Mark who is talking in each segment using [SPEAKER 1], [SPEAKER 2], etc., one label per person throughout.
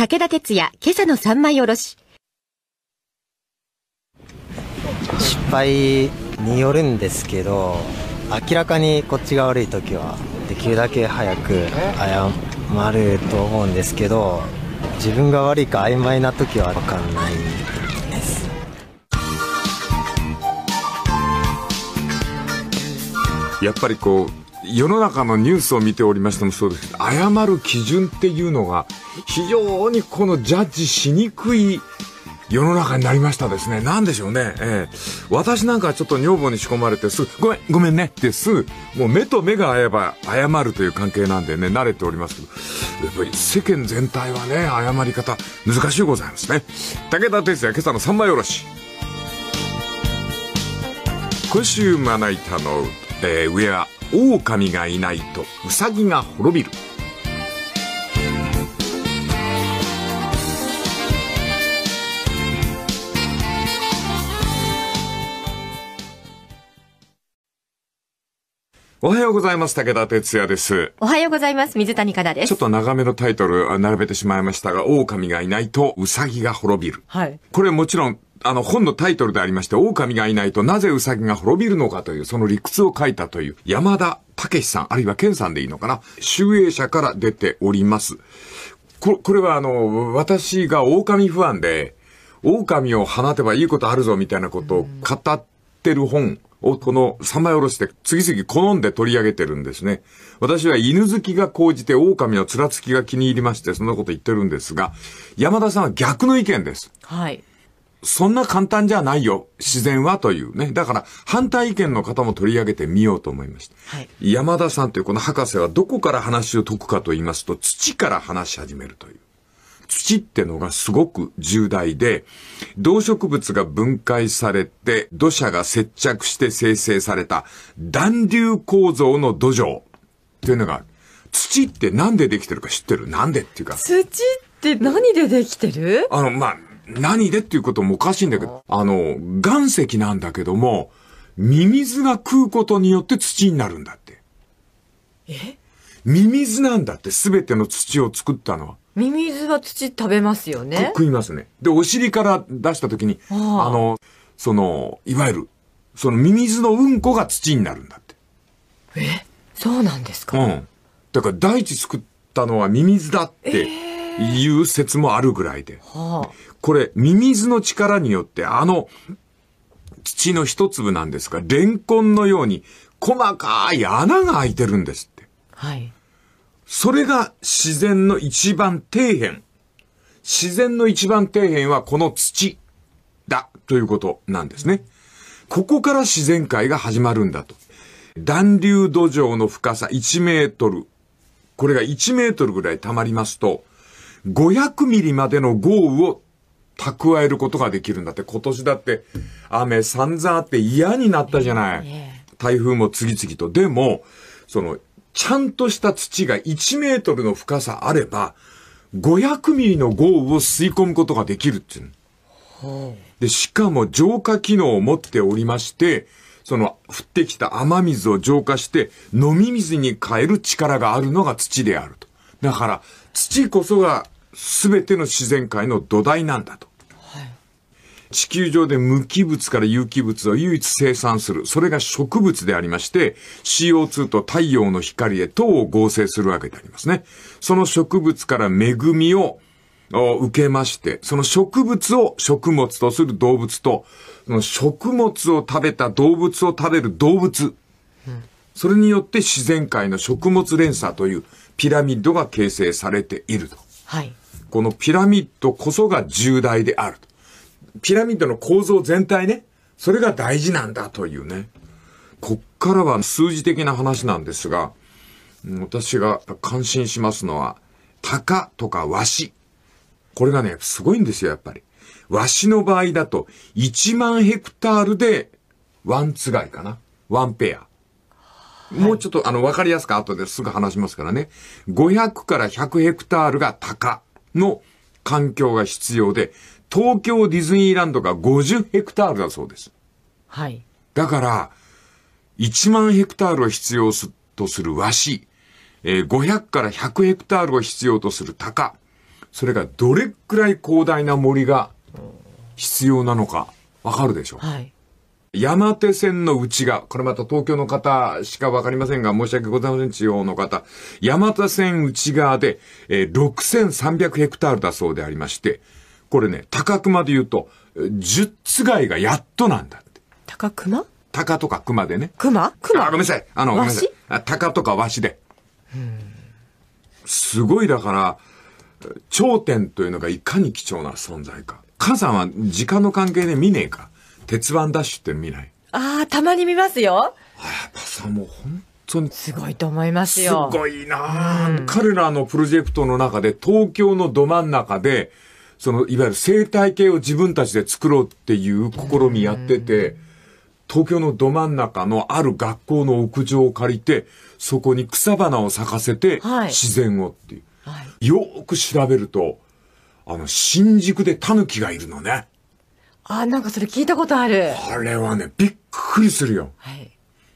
[SPEAKER 1] 武田鉄矢、今朝の三枚おろし。失敗によるんですけど、明らかにこっちが悪い時は、できるだけ早く謝ると思うんですけど、自分が悪いか曖昧な時は分かんな
[SPEAKER 2] いです。やっぱりこう世の中のニュースを見ておりましてもそうですけど、謝る基準っていうのが、非常にこのジャッジしにくい世の中になりましたですね。なんでしょうね。ええー、私なんかはちょっと女房に仕込まれてすぐ、ごめん、ごめんねってすぐ、もう目と目が合えば謝るという関係なんでね、慣れておりますけど、やっぱり世間全体はね、謝り方、難しいございますね。武田鉄矢、今朝の三枚おろし。今週まな板の、えー、上は狼がいないとウサギが滅びる。おはようございます。武田哲也です。
[SPEAKER 1] おはようございます。水谷香奈です。ちょっ
[SPEAKER 2] と長めのタイトル並べてしまいましたが、狼がいないとウサギが滅びる。はい。これもちろんあの、本のタイトルでありまして、狼がいないとなぜウサギが滅びるのかという、その理屈を書いたという、山田武さん、あるいは健さんでいいのかな、集英社から出ております。ここれはあの、私が狼不安で、狼を放てばいいことあるぞみたいなことを語ってる本をこのさ枚よろして次々好んで取り上げてるんですね。私は犬好きが高じて狼の面つきが気に入りまして、そんなこと言ってるんですが、山田さんは逆の意見です。はい。そんな簡単じゃないよ。自然はというね。だから、反対意見の方も取り上げてみようと思いました。はい、山田さんというこの博士はどこから話を解くかと言いますと、土から話し始めるという。土ってのがすごく重大で、動植物が分解されて、土砂が接着して生成された、暖流構造の土壌っていうのがある。土ってなんでできてるか知ってるなんでっていうか。土
[SPEAKER 1] って何でできてる
[SPEAKER 2] あの、まあ、何でっていうこともおかしいんだけど、あの、岩石なんだけども、ミミズが食うことによって土になるんだって。えミミズなんだって、すべての土を作ったのは。
[SPEAKER 1] ミミズは土食べますよね。
[SPEAKER 2] 食いますね。で、お尻から出した時に、はあ、あの、その、いわゆる、そのミミズのうんこが土になるんだって。
[SPEAKER 1] えそうなんで
[SPEAKER 2] すかうん。だから大地作ったのはミミズだっていう説もあるぐらいで。えーはあ、これ、ミミズの力によって、あの、土の一粒なんですが、レンコンのように、細かい穴が開いてるんですって。はい。それが自然の一番底辺。自然の一番底辺はこの土だということなんですね。ここから自然界が始まるんだと。暖流土壌の深さ1メートル。これが1メートルぐらい溜まりますと、500ミリまでの豪雨を蓄えることができるんだって、今年だって雨散々あって嫌になったじゃない。台風も次々と。でも、その、ちゃんとした土が1メートルの深さあれば、500ミリの豪雨を吸い込むことができるっていう。で、しかも浄化機能を持っておりまして、その降ってきた雨水を浄化して飲み水に変える力があるのが土であると。だから土こそが全ての自然界の土台なんだと。地球上で無機物から有機物を唯一生産する。それが植物でありまして、CO2 と太陽の光へ糖を合成するわけでありますね。その植物から恵みを受けまして、その植物を食物とする動物と、その食物を食べた動物を食べる動物。それによって自然界の食物連鎖というピラミッドが形成されていると。はい、このピラミッドこそが重大であるピラミッドの構造全体ね、それが大事なんだというね。こっからは数字的な話なんですが、私が感心しますのは、鷹とかワシ。これがね、すごいんですよ、やっぱり。ワシの場合だと、1万ヘクタールで、ワンツがいかな。ワンペア。もうちょっと、あの、わかりやすく後ですぐ話しますからね。500から100ヘクタールが高の環境が必要で、東京ディズニーランドが50ヘクタールだそうです。はい。だから、1万ヘクタールを必要とする和紙、えー、500から100ヘクタールを必要とする鷹、それがどれくらい広大な森が必要なのか、わかるでしょう。はい。山手線の内側、これまた東京の方しかわかりませんが、申し訳ございません、地方の方。山手線内側で、えー、6300ヘクタールだそうでありまして、これね、高熊で言うと、10つがいがやっとなんだって。高熊高とか熊でね。熊熊あ、ごめんなさい。あの、ごめんなさい。鷹とかわしで。すごいだから、頂点というのがいかに貴重な存在か。母さんは時間の関係で見ねえか。鉄腕ダッシュって見ない
[SPEAKER 1] ああ、たまに見ますよ。や
[SPEAKER 2] っぱさ、もう本当に。すごい
[SPEAKER 1] と思いますよ。すご
[SPEAKER 2] いな、うん、彼らのプロジェクトの中で、東京のど真ん中で、その、いわゆる生態系を自分たちで作ろうっていう試みやってて、東京のど真ん中のある学校の屋上を借りて、そこに草花を咲かせて、自然をっていう。はいはい、よく調べると、あの、新宿でタヌキがいるのね。
[SPEAKER 1] あ、なんかそれ聞いたことある。
[SPEAKER 2] あれはね、びっくりするよ。はい。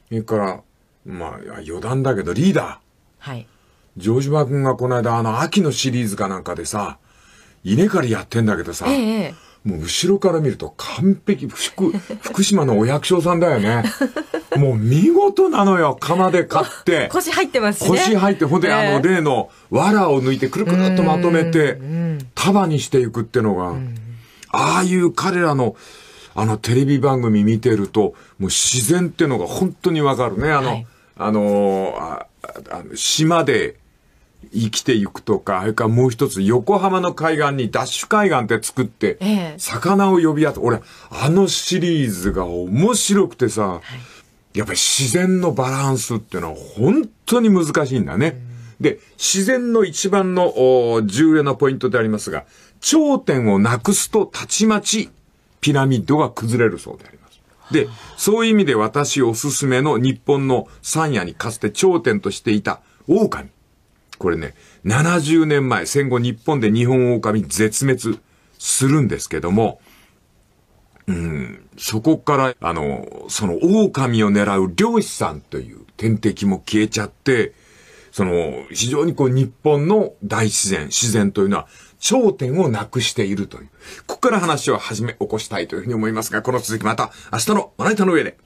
[SPEAKER 2] それから、まあ、余談だけど、リーダー。はい。城島君がこの間、あの、秋のシリーズかなんかでさ、稲刈りやってんだけどさ、ええ、もう後ろから見ると完璧、福、福島のお役所さんだよね。もう見事なのよ、釜で買って。腰
[SPEAKER 1] 入ってますね。腰入って、ほんで、えあの、例
[SPEAKER 2] の、藁を抜いてくるくるっとまとめて、束にしていくってのが。ああいう彼らの、あのテレビ番組見てると、もう自然っていうのが本当にわかるね。あの、はい、あのああ島で生きていくとか、あれかもう一つ、横浜の海岸にダッシュ海岸って作って、魚を呼び合って、俺、あのシリーズが面白くてさ、はい、やっぱり自然のバランスっていうのは本当に難しいんだね。で、自然の一番の重要なポイントでありますが、頂点をなくすと、たちまち、ピラミッドが崩れるそうであります。で、そういう意味で私おすすめの日本の山野にかつて頂点としていた狼。これね、70年前、戦後日本で日本狼絶滅するんですけども、うん、そこから、あの、その狼を狙う漁師さんという天敵も消えちゃって、その、非常にこう日本の大自然、自然というのは焦点をなくしているという。ここから話を始め起こしたいというふうに思いますが、この続きまた明日のまな板の上で。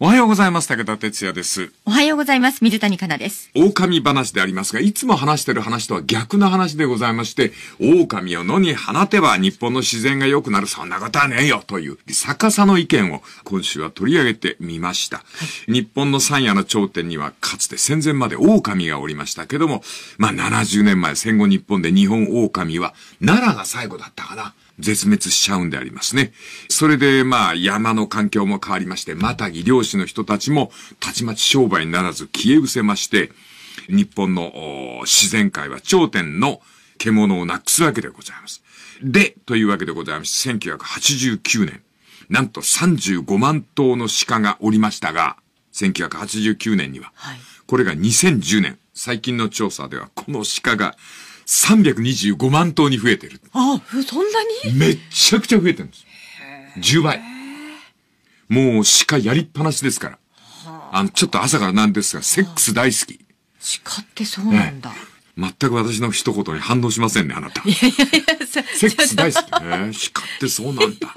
[SPEAKER 2] おはようございます。武田哲也です。
[SPEAKER 1] おはようございます。水谷香奈です。
[SPEAKER 2] 狼話でありますが、いつも話してる話とは逆の話でございまして、狼を野に放てば日本の自然が良くなる、そんなことはねえよという逆さの意見を今週は取り上げてみました。はい、日本の山野の頂点にはかつて戦前まで狼がおりましたけども、まあ70年前戦後日本で日本狼は奈良が最後だったかな。絶滅しちゃうんでありますね。それで、まあ、山の環境も変わりまして、またぎ漁師の人たちも、たちまち商売にならず消え失せまして、日本の自然界は頂点の獣をなくすわけでございます。で、というわけでございます。1989年、なんと35万頭の鹿がおりましたが、1989年には、はい、これが2010年、最近の調査ではこの鹿が325万頭に増えてる。
[SPEAKER 1] あ、そんなにめっ
[SPEAKER 2] ちゃくちゃ増えてるんです。10倍。もう鹿やりっぱなしですから。あの、ちょっと朝からなんですが、セックス大好き。
[SPEAKER 1] 鹿ってそうなんだ。
[SPEAKER 2] 全く私の一言に反応しませんね、あなた。
[SPEAKER 1] いやいやいや、セ
[SPEAKER 2] ックス大好きね。ってそうなんだ。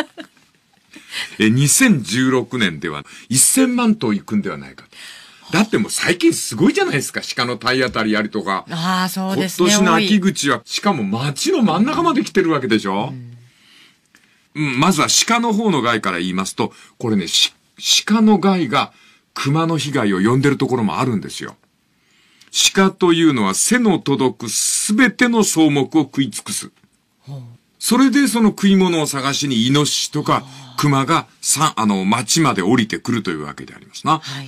[SPEAKER 2] え、2016年では1000万頭いくんではないかと。だってもう最近すごいじゃないですか。鹿の体当たりやりとか。
[SPEAKER 1] ああ、そうですね。今年の秋
[SPEAKER 2] 口は、しかも街の真ん中まで来てるわけでしょ、うん、うん、まずは鹿の方の害から言いますと、これね、鹿の害が熊の被害を呼んでるところもあるんですよ。鹿というのは背の届くすべての草木を食い尽くす。それでその食い物を探しにイノシシとか熊がさ、あの、町まで降りてくるというわけでありますな。はい、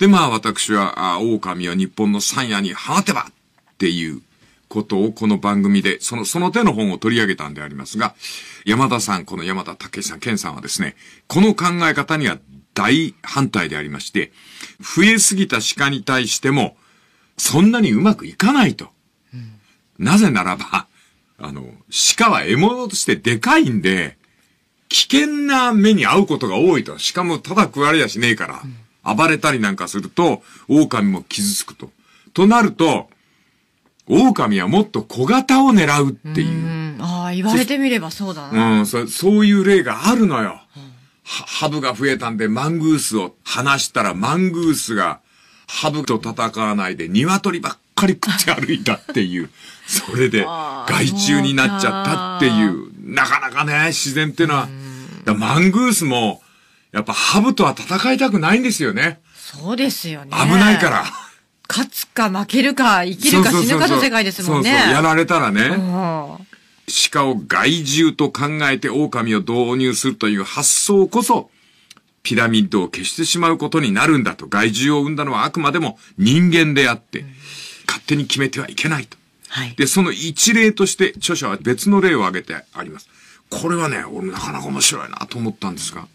[SPEAKER 2] で、まあ私は、あ狼は日本の山野に放てばっていうことをこの番組で、その、その手の本を取り上げたんでありますが、山田さん、この山田武さん、健さんはですね、この考え方には大反対でありまして、増えすぎた鹿に対しても、そんなにうまくいかないと。なぜならば、あの、鹿は獲物としてでかいんで、危険な目に遭うことが多いと。鹿もただ食われやしねえから。うん暴れたりなんかすると、狼も傷つくと。となると、狼はもっと小型を狙うっていう。
[SPEAKER 1] うああ、言われてみればそうだな。
[SPEAKER 2] うん、そそういう例があるのよ。ハブが増えたんでマングースを離したらマングースがハブと戦わないで鶏ばっかり食って歩いたっていう。それで害虫になっちゃったっていう。なかなかね、自然っていうのは。マングースもやっぱハブとは戦いたくないんですよね。
[SPEAKER 1] そうですよね。危ないから。勝つか負けるか生きるか死ぬかの世界ですもんね。そうそうやら
[SPEAKER 2] れたらね。鹿を害獣と考えて狼を導入するという発想こそ、ピラミッドを消してしまうことになるんだと、害獣を生んだのはあくまでも人間であって、うん、勝手に決めてはいけないと。はい、で、その一例として著者は別の例を挙げてあります。これはね、俺なかなか面白いなと思ったんですが、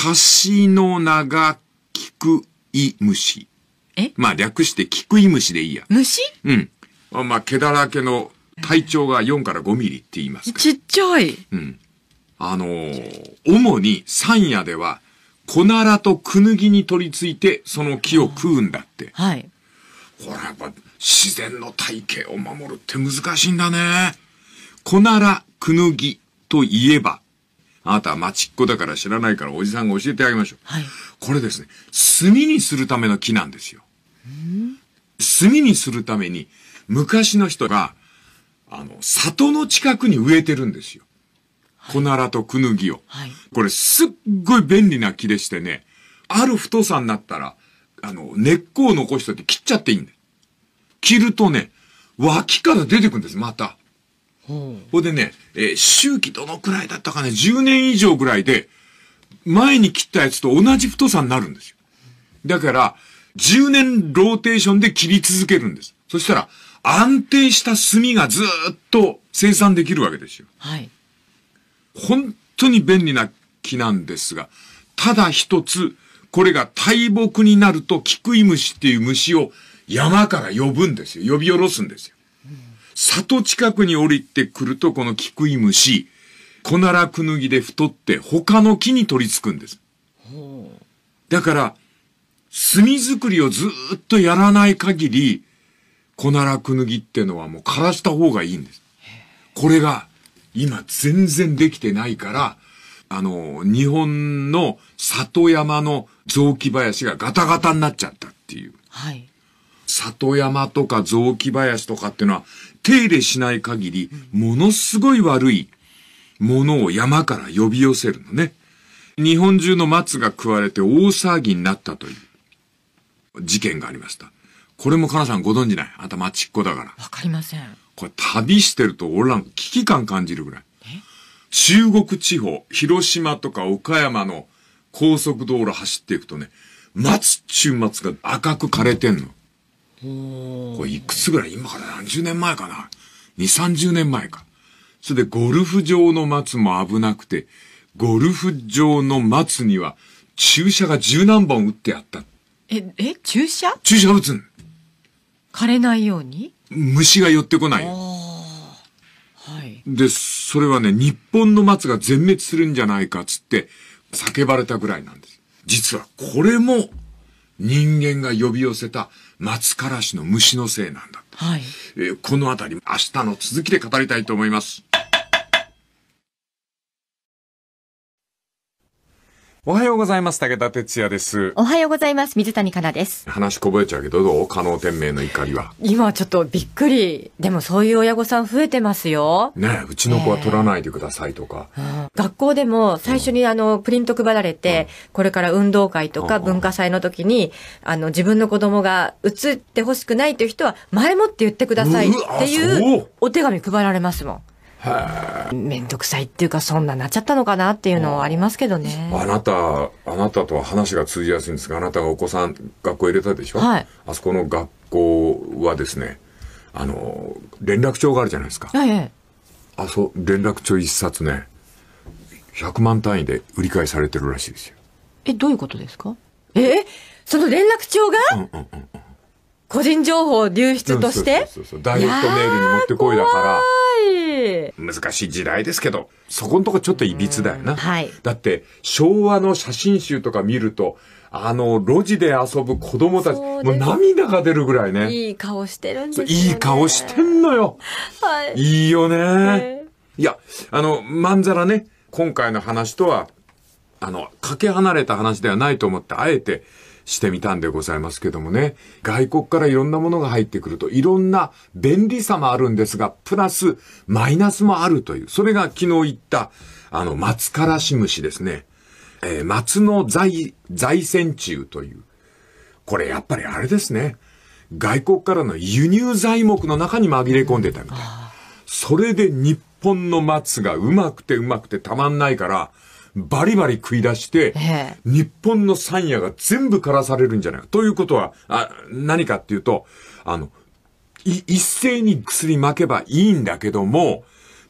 [SPEAKER 2] カシの名が、キクイムシ。えまあ略してキクイムシでいいや。虫うん。あまあ毛だらけの体長が4から5ミリって言います
[SPEAKER 1] か。ちっちゃい。
[SPEAKER 2] うん。あのー主に山野では、コナラとクヌギに取り付いて、その木を食うんだって。はい。これやっぱ自然の体系を守るって難しいんだね。コナラ、クヌギといえば、あなたは町っ子だから知らないからおじさんが教えてあげましょう。はい、これですね、炭にするための木なんですよ。炭にするために、昔の人が、あの、里の近くに植えてるんですよ。コナラとクヌギを。はい、これすっごい便利な木でしてね、ある太さになったら、あの、根っこを残しといて切っちゃっていいんだよ。切るとね、脇から出てくんです、また。ほ、んでね、えー、周期どのくらいだったかね、10年以上ぐらいで、前に切ったやつと同じ太さになるんですよ。だから、10年ローテーションで切り続けるんです。そしたら、安定した炭がずっと生産できるわけですよ。はい。本当に便利な木なんですが、ただ一つ、これが大木になると、キクイムシっていう虫を山から呼ぶんですよ。呼び下ろすんですよ。里近くに降りてくると、このキクイムシ、コナラクヌギで太って他の木に取り付くんです。だから、炭作りをずっとやらない限り、コナラクヌギってのはもう枯らした方がいいんです。これが今全然できてないから、あの、日本の里山の雑木林がガタガタになっちゃったっていう。はい。里山とか雑木林とかっていうのは手入れしない限り、ものすごい悪いものを山から呼び寄せるのね。日本中の松が食われて大騒ぎになったという事件がありました。これもかなさんご存知ない。あんた町っ子だから。わかりません。これ旅してると俺らの危機感感じるぐらい。中国地方、広島とか岡山の高速道路走っていくとね、松中松が赤く枯れてんの。これいくつぐらい今から何十年前かな二三十年前か。それでゴルフ場の松も危なくて、ゴルフ場の松には注射が十何本打ってあった。
[SPEAKER 1] え、え、注射
[SPEAKER 2] 注射打つん。
[SPEAKER 1] 枯れないように
[SPEAKER 2] 虫が寄ってこない。はい。で、それはね、日本の松が全滅するんじゃないかっつって、叫ばれたぐらいなんです。実はこれも人間が呼び寄せた松からしの虫のせいなんだ。はい。えー、このあたり、明日の続きで語りたいと思います。おはようございます。武田哲也です。
[SPEAKER 1] おはようございます。水谷香奈です。
[SPEAKER 2] 話こぼれちゃうけど、どう加納天明の怒りは。
[SPEAKER 1] 今ちょっとびっくり。でもそういう親御さん増えてますよ。
[SPEAKER 2] ねうちの子は取らないでくださいとか。えーう
[SPEAKER 1] ん、学校でも最初にあの、プリント配られて、うん、これから運動会とか文化祭の時に、あの、自分の子供が映ってほしくないという人は、前もって言ってくださいっていうお手紙配られますもん。面倒くさいっていうかそんななっちゃったのかなっていうのはありますけどね
[SPEAKER 2] あなたあなたとは話が通じやすいんですがあなたがお子さん学校入れたでしょ、はい、あそこの学校はですねあの連絡帳があるじゃないですか、はいはい、あそう連絡帳一冊ね100万単位で売り買いされてるらしいですよ
[SPEAKER 1] えどういうことですかえその連絡帳が、うんうんうん個人情報流出として
[SPEAKER 2] そうそうダイエットメールに持ってこいだから。難しい時代ですけど、そこのとこちょっといびつだよな。はい。だって、昭和の写真集とか見ると、あの、路地で遊ぶ子供たち、もう涙が出るぐらいね。
[SPEAKER 1] いい顔してるんですよ、ね、いい顔
[SPEAKER 2] してんのよ。
[SPEAKER 1] はい。いいよね、え
[SPEAKER 2] ー、いや、あの、まんざらね、今回の話とは、あの、かけ離れた話ではないと思って、あえて、してみたんでございますけどもね。外国からいろんなものが入ってくると、いろんな便利さもあるんですが、プラス、マイナスもあるという。それが昨日言った、あの、松からし虫ですね。えー、松の在、在船中という。これやっぱりあれですね。外国からの輸入材木の中に紛れ込んでたみたい。それで日本の松がうまくてうまくてたまんないから、バリバリ食い出して、日本の山野が全部枯らされるんじゃないか。ということは、あ何かっていうと、あの、一斉に薬巻けばいいんだけども、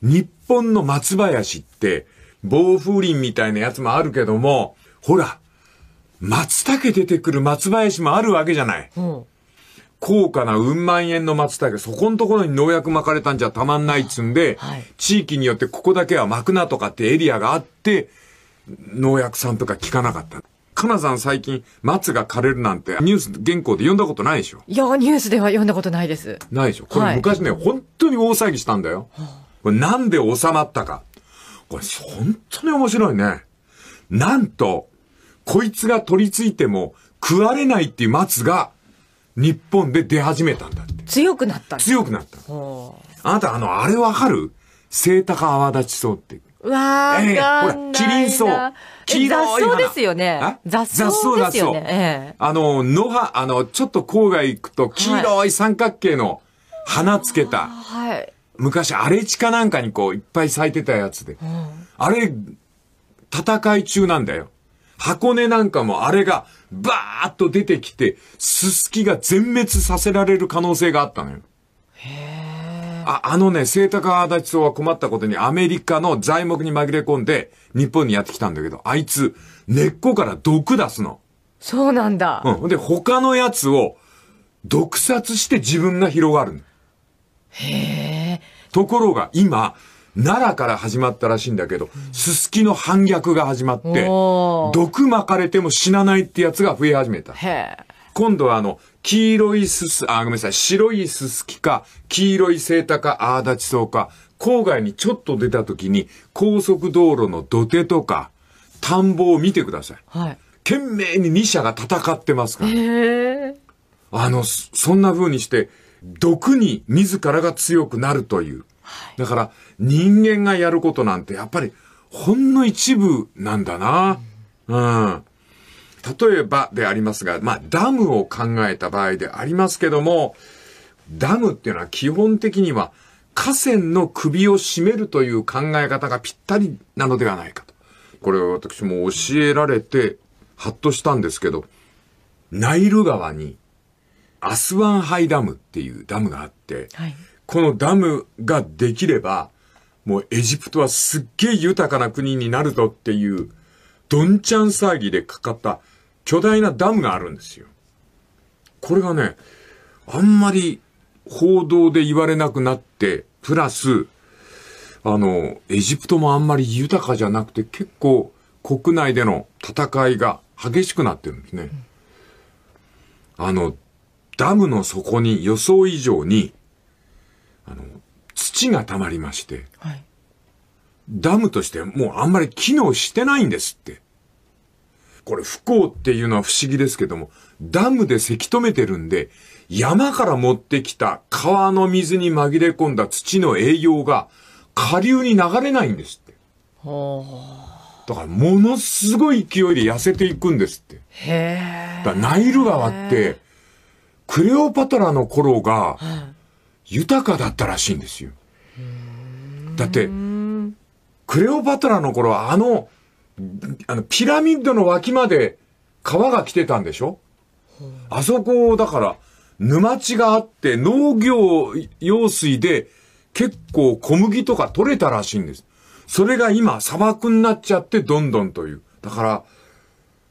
[SPEAKER 2] 日本の松林って、防風林みたいなやつもあるけども、ほら、松茸出てくる松林もあるわけじゃない。うん、高価なうん万円の松茸、そこのところに農薬巻かれたんじゃたまんないっつんで、はい、地域によってここだけは巻くなとかってエリアがあって、農薬さんとか効かなかった。かなさん最近、松が枯れるなんて、ニュース原稿で読んだことないでしょ
[SPEAKER 1] いや、ニュースでは読んだことないです。
[SPEAKER 2] ないでしょこれ昔ね、はい、本当に大騒ぎしたんだよ。これなんで収まったか。これ、本当に面白いね。なんと、こいつが取り付いても食われないっていう松が、日本で出始めたんだって。
[SPEAKER 1] 強くなった強くな
[SPEAKER 2] った。あなた、あの、あれわかる聖高泡立ちそうって。
[SPEAKER 1] わー、えー、ほら、キリンソウ。黄色い雑草ですよね。雑草ですよね。
[SPEAKER 2] ええ、あの、野葉、あの、ちょっと郊外行くと黄色い三角形の花つけた。
[SPEAKER 1] はい。
[SPEAKER 2] 昔、荒れ地かなんかにこう、いっぱい咲いてたやつで。うん、あれ、戦い中なんだよ。箱根なんかもあれが、バーッと出てきて、すすきが全滅させられる可能性があったのよ。へー。あ、あのね、聖高足立党は困ったことにアメリカの材木に紛れ込んで、日本にやってきたんだけど、あいつ、根っこから毒出すの。
[SPEAKER 1] そうなんだ。う
[SPEAKER 2] ん。で、他のやつを、毒殺して自分が広がるへえ。ところが、今、奈良から始まったらしいんだけど、すすきの反逆が始まって、毒まかれても死なないってやつが増え始めた。今度はあの、黄色いすす、あ、ごめんなさい、白いすすきか、黄色いセータか、あーだちそうか、郊外にちょっと出た時に、高速道路の土手とか、田んぼを見てください。はい。懸命に2社が戦ってますから。へあの、そんな風にして、毒に自らが強くなるという。はい、だから、人間がやることなんて、やっぱり、ほんの一部なんだな。うん、うん例えばでありますが、まあ、ダムを考えた場合でありますけども、ダムっていうのは基本的には河川の首を絞めるという考え方がぴったりなのではないかと。これ私も教えられて、はっとしたんですけど、ナイル川にアスワンハイダムっていうダムがあって、はい、このダムができれば、もうエジプトはすっげえ豊かな国になるぞっていう、どんちゃん騒ぎでかかった巨大なダムがあるんですよ。これがね、あんまり報道で言われなくなって、プラス、あの、エジプトもあんまり豊かじゃなくて、結構国内での戦いが激しくなってるんですね。あの、ダムの底に予想以上に、あの、土が溜まりまして、はい、ダムとしてもうあんまり機能してないんですって。これ不幸っていうのは不思議ですけども、ダムでせき止めてるんで、山から持ってきた川の水に紛れ込んだ土の栄養が下流に流れないんですって。だからものすごい勢いで痩せていくんですって。
[SPEAKER 1] へ
[SPEAKER 2] だナイル川って、クレオパトラの頃が豊かだったらしいんですよ。だって、クレオパトラの頃はあのあの、ピラミッドの脇まで川が来てたんでしょ、あそこ、だから、沼地があって、農業用水で結構小麦とか取れたらしいんです。それが今、砂漠になっちゃって、どんどんという。だから、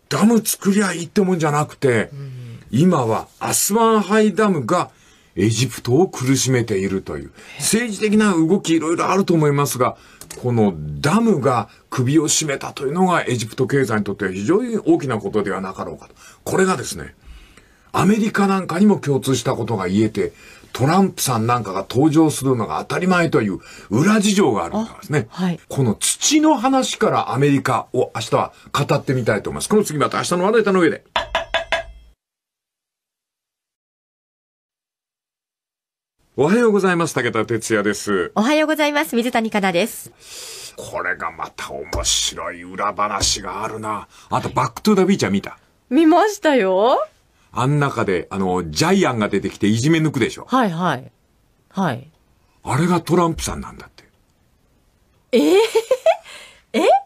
[SPEAKER 2] ダム作りゃいいってもんじゃなくて、うん、今はアスワンハイダムがエジプトを苦しめているという、政治的な動きいろいろあると思いますが、このダムが首を絞めたというのがエジプト経済にとっては非常に大きなことではなかろうかと。これがですね、アメリカなんかにも共通したことが言えて、トランプさんなんかが登場するのが当たり前という裏事情があるんですね。はい、この土の話からアメリカを明日は語ってみたいと思います。この次また明日の話題の上で。おはようございます。武田哲也です。
[SPEAKER 1] おはようございます。水谷香奈です。
[SPEAKER 2] これがまた面白い裏話があるな。あと、バックトゥーダビーチャー見た
[SPEAKER 1] 見ましたよ。
[SPEAKER 2] あん中で、あの、ジャイアンが出てきていじめ抜くでしょ。
[SPEAKER 1] はいはい。はい。
[SPEAKER 2] あれがトランプさんなんだって。ええー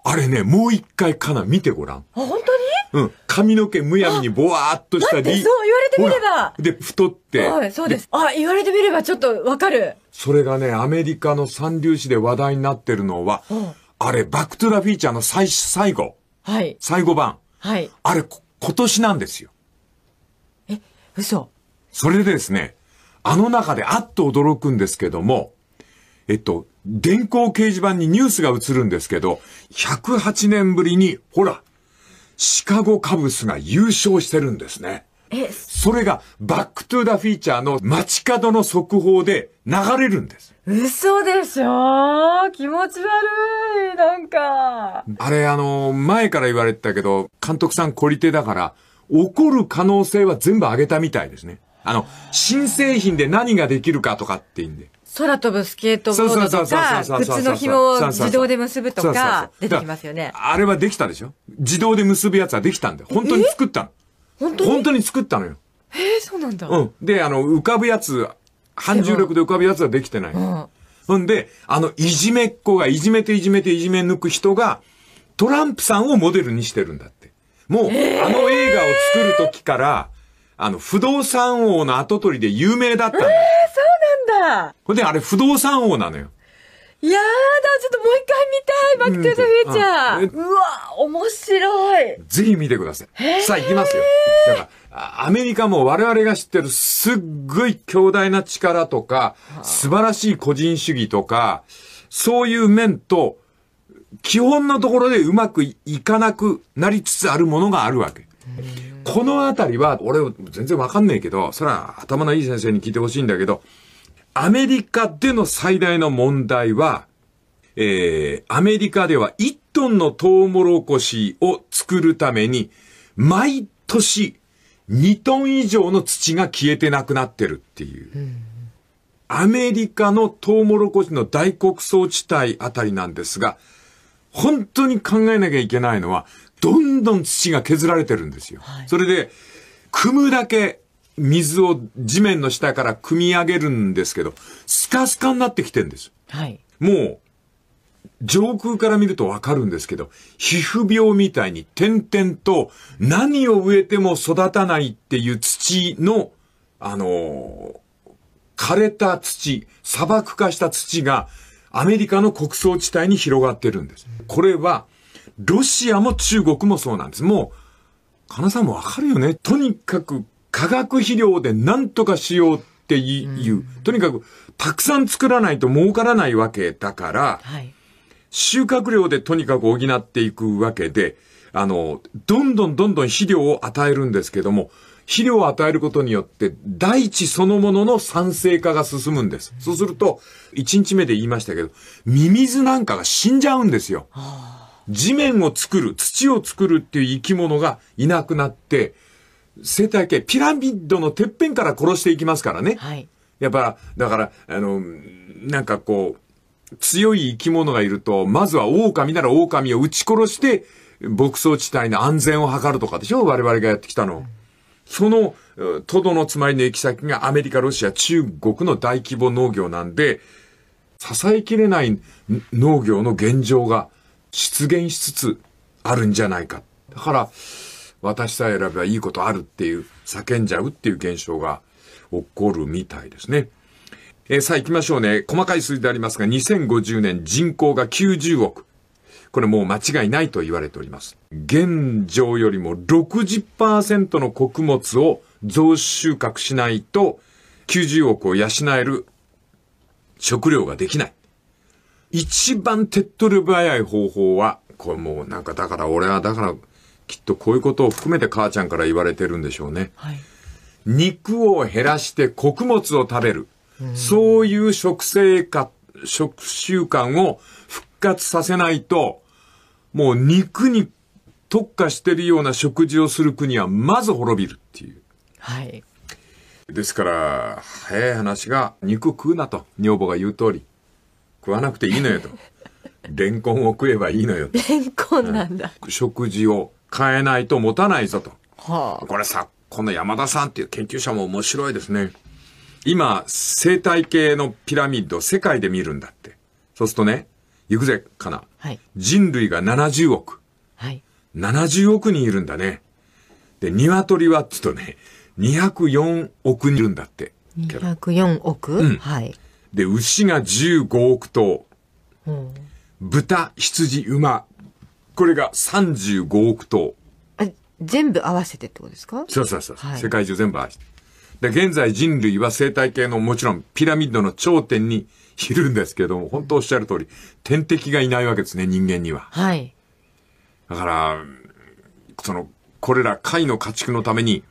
[SPEAKER 2] あれね、もう一回かな、見てごらん。あ、本当にうん。髪の毛むやみにぼわーっとしたり。そう、言われてみれば。で、太って。はい、
[SPEAKER 1] そうです。であ、言われてみればちょっとわかる。
[SPEAKER 2] それがね、アメリカの三流子で話題になってるのは、うん、あれ、バックトゥラフィーチャーの最、最後。はい。最後版。はい。あれ、今年なんですよ。え、嘘。それでですね、あの中であっと驚くんですけども、えっと、電光掲示板にニュースが映るんですけど、108年ぶりに、ほら、シカゴカブスが優勝してるんですね。えそれが、バックトゥーダフィーチャーの街角の速報で流れるんです。嘘でしょ
[SPEAKER 1] 気持ち悪い、なんか。
[SPEAKER 2] あれ、あの、前から言われてたけど、監督さん懲り手だから、怒る可能性は全部上げたみたいですね。あの、新製品で何ができるかとかって言うんで。
[SPEAKER 1] 空飛ぶスケートボードとか、靴の紐を自動で結ぶとか、出てきますよね。
[SPEAKER 2] あれはできたでしょ自動で結ぶやつはできたんだよ。本当に作ったの。本当に本当に作ったのよ。
[SPEAKER 1] へえ、そうなんだ。うん。
[SPEAKER 2] で、あの、浮かぶやつ、反重力で浮かぶやつはできてない。うん。ほんで、あの、いじめっ子が、いじめていじめていじめ抜く人が、トランプさんをモデルにしてるんだって。もう、あの映画を作る時から、あの、不動産王の後取りで有名だったんだ。えー、そう
[SPEAKER 1] なんだ
[SPEAKER 2] ほんで、あれ不動産王なのよ。
[SPEAKER 1] いやだ、ちょっともう一回見たい、バックトゥーザフューチャー。うわ、面白い。
[SPEAKER 2] ぜひ見てください。さあ、行きますよ。アメリカも我々が知ってるすっごい強大な力とか、素晴らしい個人主義とか、そういう面と、基本のところでうまくいかなくなりつつあるものがあるわけ。このあたりは、俺全然わかんないけど、そら頭のいい先生に聞いてほしいんだけど、アメリカでの最大の問題は、えー、アメリカでは1トンのトウモロコシを作るために、毎年2トン以上の土が消えてなくなってるっていう。うんアメリカのトウモロコシの大穀倉地帯あたりなんですが、本当に考えなきゃいけないのは、どんどん土が削られてるんですよ。はい、それで、組むだけ水を地面の下から汲み上げるんですけど、スカスカになってきてるんです。はい。もう、上空から見るとわかるんですけど、皮膚病みたいに点々と何を植えても育たないっていう土の、あの枯れた土、砂漠化した土がアメリカの穀倉地帯に広がってるんです。これは、ロシアも中国もそうなんです。もう、金さんもわかるよね。とにかく化学肥料で何とかしようっていう、とにかくたくさん作らないと儲からないわけだから、はい、収穫量でとにかく補っていくわけで、あの、どんどんどんどん肥料を与えるんですけども、肥料を与えることによって大地そのものの酸性化が進むんです。そうすると、1日目で言いましたけど、ミミズなんかが死んじゃうんですよ。地面を作る、土を作るっていう生き物がいなくなって、生態系、ピラミッドのてっぺんから殺していきますからね。はい、やっぱ、だから、あの、なんかこう、強い生き物がいると、まずは狼なら狼を撃ち殺して、牧草地帯の安全を図るとかでしょ我々がやってきたの。その、とどのつまりの行き先がアメリカ、ロシア、中国の大規模農業なんで、支えきれない農業の現状が出現しつつあるんじゃないか。だから、私さえ選べばいいことあるっていう、叫んじゃうっていう現象が起こるみたいですね。えー、さあ行きましょうね。細かい数字でありますが、2050年人口が90億。これもう間違いないと言われております。現状よりも60%の穀物を増収穫しないと90億を養える食料ができない。一番手っ取り早い方法は、これもうなんかだから俺はだからきっとこういうことを含めて母ちゃんから言われてるんでしょうね。はい、肉を減らして穀物を食べる。うそういう食生活、食習慣を復活させないと、もう肉に特化してるような食事をする国はまず滅びるっていう。はい。ですから、早い話が、肉食うなと、女房が言う通り。食わなくていいのよと。レンコンを食えばいいのよと。
[SPEAKER 1] レンコンなんだ。
[SPEAKER 2] 食事を変えないと持たないぞと。はあ、これさ、この山田さんっていう研究者も面白いですね。今、生態系のピラミッド世界で見るんだって。そうするとね、行くぜ、かな。はい、人類が70億。はい、70億人いるんだね。で、鶏はって言うとね、204億人いるんだって。204億、うん、はい。で、牛が15億頭。うん、豚、羊、馬、これが35億頭。
[SPEAKER 1] 全部合わせてってことですかそう
[SPEAKER 2] そうそう。はい、世界中全部合わせて。で、現在人類は生態系のもちろんピラミッドの頂点にいるんですけども、本当おっしゃる通り、天敵がいないわけですね、人間には。はい。だから、その、これら貝の家畜のために、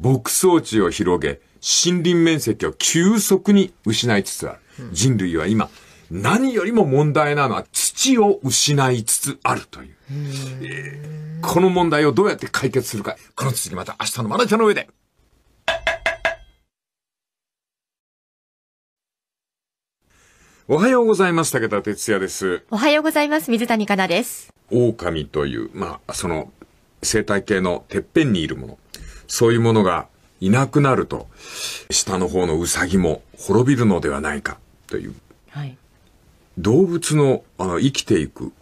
[SPEAKER 2] 牧草地を広げ、森林面積を急速に失いつつある。うん、人類は今、何よりも問題なのは土を失いつつあるという。えー、この問題をどうやって解決するか。この続きまた明日のまな板の上で。おはようございます。武田哲也です。
[SPEAKER 1] おはようございます。水谷香奈です。
[SPEAKER 2] 狼という、まあ、その、生態系のてっぺんにいるもの。そういうものがいなくなると、下の方のウサギも滅びるのではないかという。はい。動物のあの生きていく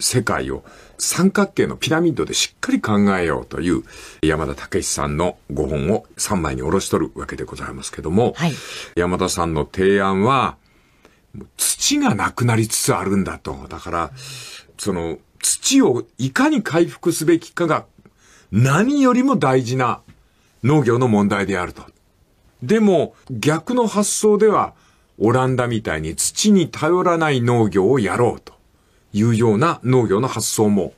[SPEAKER 2] 世界を三角形のピラミッドでしっかり考えようという山田武さんのご本を3枚におろしとるわけでございますけども、はい、山田さんの提案は、土がなくなりつつあるんだと。だから、その土をいかに回復すべきかが何よりも大事な農業の問題であると。でも逆の発想ではオランダみたいに土に頼らない農業をやろうというような農業の発想も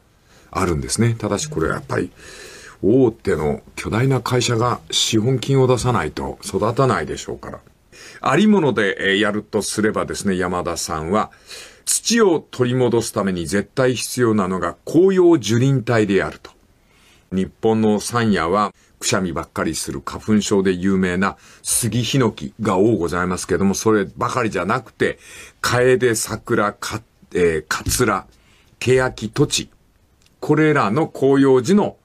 [SPEAKER 2] あるんですね。ただしこれはやっぱり大手の巨大な会社が資本金を出さないと育たないでしょうから。ありものでやるとすればですね、山田さんは、土を取り戻すために絶対必要なのが紅葉樹林帯であると。日本の山野はくしゃみばっかりする花粉症で有名な杉ヒノキが多ございますけども、そればかりじゃなくて、カエデ、桜、か、えー、カツラ、ケヤキ、土地。これらの紅葉樹の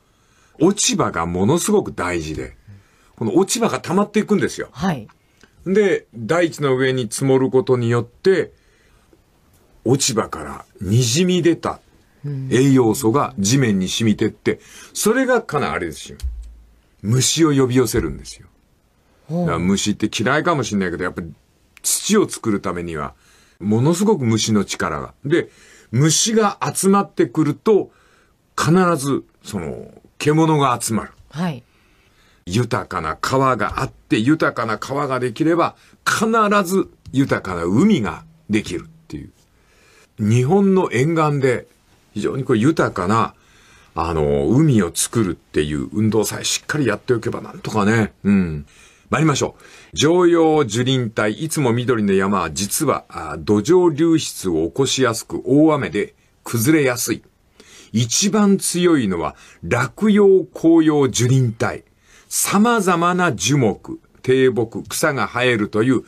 [SPEAKER 2] 落ち葉がものすごく大事で、この落ち葉が溜まっていくんですよ。はい。で、大地の上に積もることによって、落ち葉から滲み出た栄養素が地面に染みてって、それがかなあれですよ。虫を呼び寄せるんですよ。虫って嫌いかもしれないけど、やっぱり土を作るためには、ものすごく虫の力が。で、虫が集まってくると、必ず、その、獣が集まる。はい。豊かな川があって、豊かな川ができれば、必ず豊かな海ができるっていう。日本の沿岸で、非常にこう豊かなあの、海を作るっていう運動さえしっかりやっておけばなんとかね、うん。参りましょう。常用樹林帯、いつも緑の山は実は土壌流出を起こしやすく大雨で崩れやすい。一番強いのは落葉紅葉樹林帯。様々な樹木、低木、草が生えるという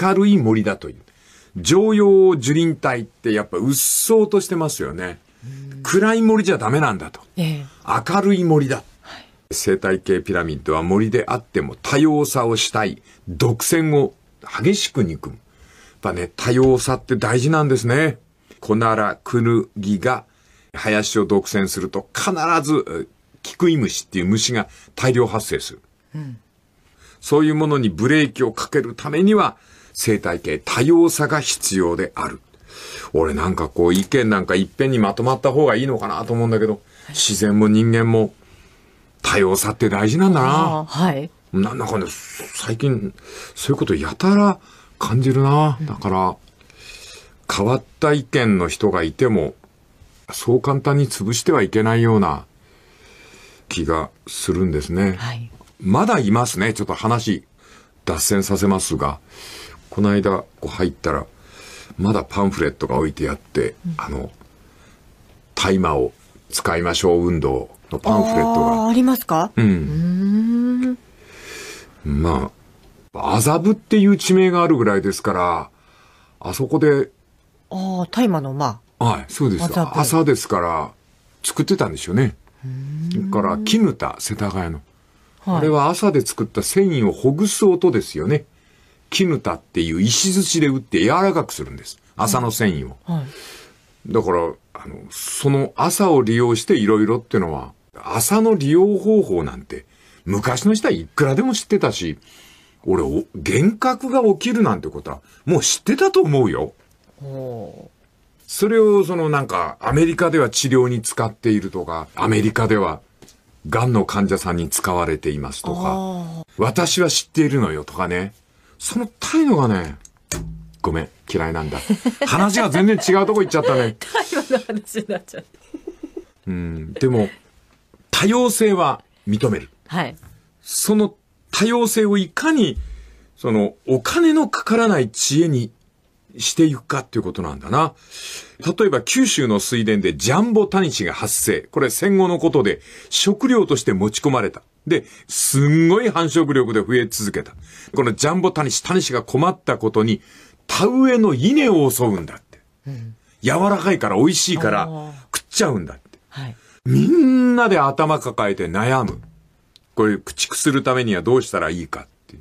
[SPEAKER 2] 明るい森だという。常用樹林帯ってやっぱ鬱蒼としてますよね。暗い森じゃダメなんだと。えー、明るい森だ。はい、生態系ピラミッドは森であっても多様さをしたい。独占を激しく憎む。やっぱね、多様さって大事なんですね。コナラ、クヌギが林を独占すると必ずキクイムシっていう虫が大量発生する。うん、そういうものにブレーキをかけるためには生態系多様さが必要である。俺なんかこう意見なんかいっぺんにまとまった方がいいのかなと思うんだけど、自然も人間も多様さって大事なんだな。はい。な、んんかね、最近そういうことやたら感じるな。だから、変わった意見の人がいても、そう簡単に潰してはいけないような気がするんですね。はい、まだいますね。ちょっと話、脱線させますが、この間こう入ったら、まだパンフレットが置いてあって、うん、あの、大麻を使いましょう運動のパンフレット
[SPEAKER 1] が。ありますかうん。うん
[SPEAKER 2] まあ、麻布っていう地名があるぐらいですから、あそこで。
[SPEAKER 1] ああ、大麻のま
[SPEAKER 2] あ。はい、そうです。朝ですから、作ってたんでしょうね。うから、絹田、世田谷の。はい、あれは朝で作った繊維をほぐす音ですよね。絹田っていう石槌で打って柔らかくするんです。麻の繊維を。はい、だから、あの、その朝を利用していろいろってのは、朝の利用方法なんて、昔の人はいくらでも知ってたし、俺、幻覚が起きるなんてことは、もう知ってたと思うよ。それを、そのなんか、アメリカでは治療に使っているとか、アメリカでは、癌の患者さんに使われていますとか、私は知っているのよとかね。その態度がね、ごめん、嫌いなんだ。話が全然違うとこ行っちゃったね。
[SPEAKER 1] 態度の話になっちゃっ
[SPEAKER 2] う。うん、でも、多様性は認める。はい。その多様性をいかに、その、お金のかからない知恵にしていくかっていうことなんだな。例えば九州の水田でジャンボタニシが発生。これ戦後のことで食料として持ち込まれた。で、すんごい繁殖力で増え続けた。このジャンボタニシ、タニシが困ったことに、田植えの稲を襲うんだって。うん、柔らかいから美味しいから食っちゃうんだって。はい、みんなで頭抱えて悩む。これ、駆逐するためにはどうしたらいいかって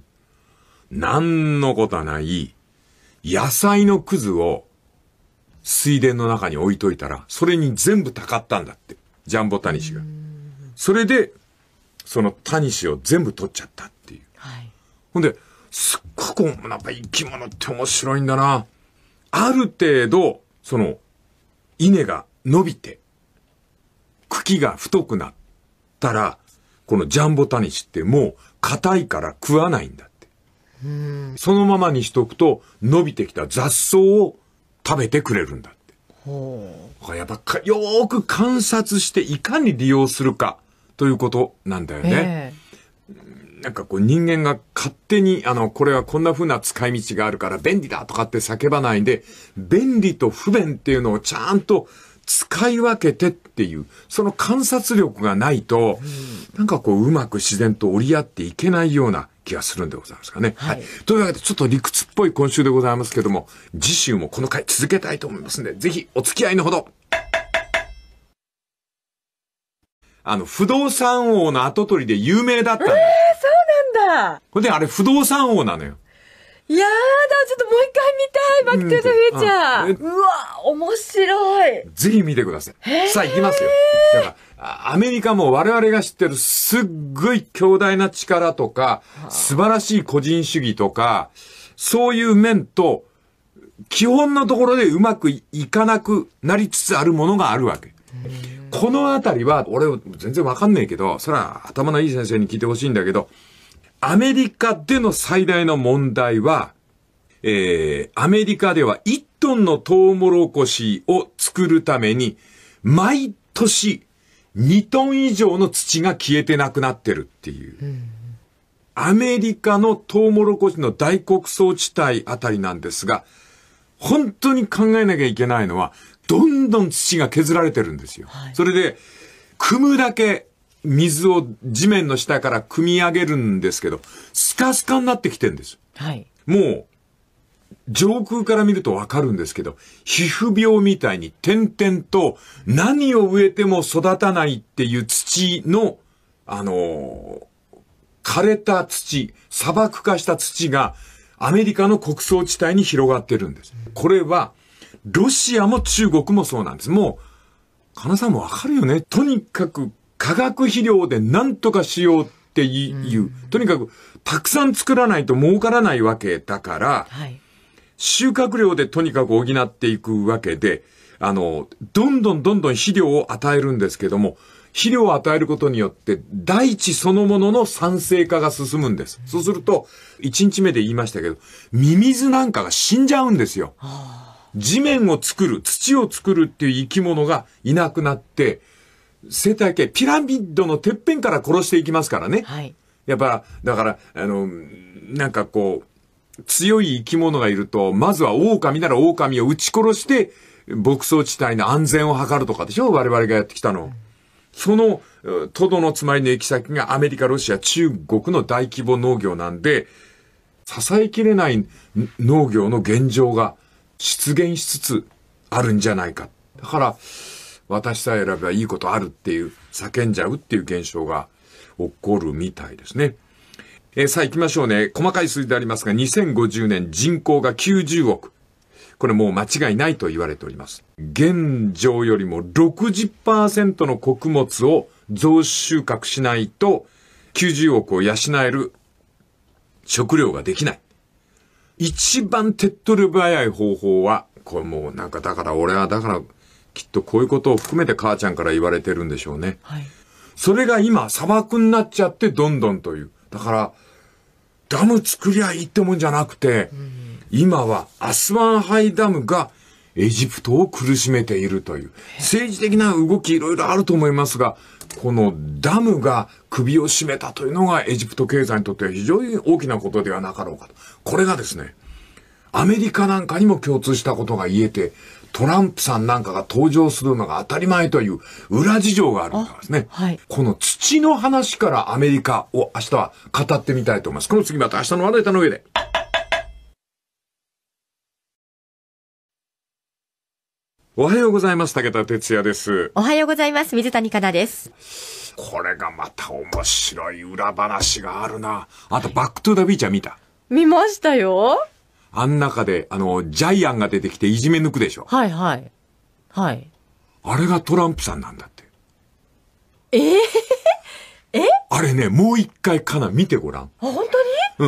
[SPEAKER 2] なんのことはない、野菜のくずを水田の中に置いといたら、それに全部たかったんだって。ジャンボタニシが。それで、そのタニシを全部取っちゃったっていう。はい、ほんで、すっごく、なんか生き物って面白いんだな。ある程度、その、稲が伸びて、茎が太くなったら、このジャンボタニシってもう硬いから食わないんだって。そのままにしとくと、伸びてきた雑草を食べてくれるんだって。ほう。やっぱよーく観察していかに利用するか。ということなんだよね。えー、なんかこう人間が勝手に、あの、これはこんな風な使い道があるから便利だとかって叫ばないんで、便利と不便っていうのをちゃんと使い分けてっていう、その観察力がないと、うん、なんかこううまく自然と折り合っていけないような気がするんでございますかね。はい、はい。というわけで、ちょっと理屈っぽい今週でございますけども、次週もこの回続けたいと思いますんで、ぜひお付き合いのほどあの、不動産王の後取りで有名だったの。ええー、
[SPEAKER 1] そうなんだ。
[SPEAKER 2] これで、あれ不動産王なのよ。
[SPEAKER 1] いやだ、ちょっともう一回見たい、バックトゥーザフューチャー。うわ、面
[SPEAKER 2] 白い。ぜひ見てください。さあ、行きますよ。アメリカも我々が知ってるすっごい強大な力とか、素晴らしい個人主義とか、そういう面と、基本のところでうまくいかなくなりつつあるものがあるわけ。このあたりは、俺全然わかんないけど、そら頭のいい先生に聞いてほしいんだけど、アメリカでの最大の問題は、えー、アメリカでは1トンのトウモロコシを作るために、毎年2トン以上の土が消えてなくなってるっていう。うんアメリカのトウモロコシの大穀倉地帯あたりなんですが、本当に考えなきゃいけないのは、どんどん土が削られてるんですよ。はい、それで、汲むだけ水を地面の下から汲み上げるんですけど、スカスカになってきてるんです。はい。もう、上空から見るとわかるんですけど、皮膚病みたいに点々と何を植えても育たないっていう土の、あの枯れた土、砂漠化した土がアメリカの穀倉地帯に広がってるんです。これはロシアも中国もそうなんです。もう、金さんもわかるよね。とにかく化学肥料で何とかしようっていう、うん、とにかくたくさん作らないと儲からないわけだから、はい、収穫量でとにかく補っていくわけで、あの、どんどんどんどん肥料を与えるんですけども、肥料を与えることによって大地そのものの酸性化が進むんです。そうすると、1日目で言いましたけど、ミミズなんかが死んじゃうんですよ。はあ地面を作る、土を作るっていう生き物がいなくなって、生態系、ピラミッドのてっぺんから殺していきますからね。はい。やっぱ、だから、あの、なんかこう、強い生き物がいると、まずは狼なら狼を撃ち殺して、牧草地帯の安全を図るとかでしょ我々がやってきたの。その、トドのつまりの行き先がアメリカ、ロシア、中国の大規模農業なんで、支えきれない農業の現状が出現しつつあるんじゃないか。だから、私さえ選べばいいことあるっていう、叫んじゃうっていう現象が起こるみたいですね。えー、さあ行きましょうね。細かい数字でありますが、2050年人口が90億。これもう間違いないと言われております。現状よりも60%の穀物を増収穫しないと90億を養える食料ができない。一番手っ取り早い方法は、これもうなんかだから俺はだからきっとこういうことを含めて母ちゃんから言われてるんでしょうね。はい、それが今砂漠になっちゃってどんどんという。だから、ダム作りゃいいってもんじゃなくて、うん、今はアスワンハイダムがエジプトを苦しめているという、政治的な動きいろいろあると思いますが、このダムが首を絞めたというのがエジプト経済にとっては非常に大きなことではなかろうかと。これがですね、アメリカなんかにも共通したことが言えて、トランプさんなんかが登場するのが当たり前という裏事情があるんですね。はい、この土の話からアメリカを明日は語ってみたいと思います。この次また明日の話題の上で。おはようございます。武田哲也です。
[SPEAKER 1] おはようございます。水谷香奈です。
[SPEAKER 2] これがまた面白い裏話があるな。あと、バックトゥーダビーチャー見た
[SPEAKER 1] 見ましたよ。
[SPEAKER 2] あん中で、あの、ジャイアンが出てきていじめ抜くでしょ。
[SPEAKER 1] はいはい。
[SPEAKER 2] はい。あれがトランプさんなんだって。
[SPEAKER 1] ええーえ
[SPEAKER 2] あれね、もう一回かな、見てごらん。あ、本当に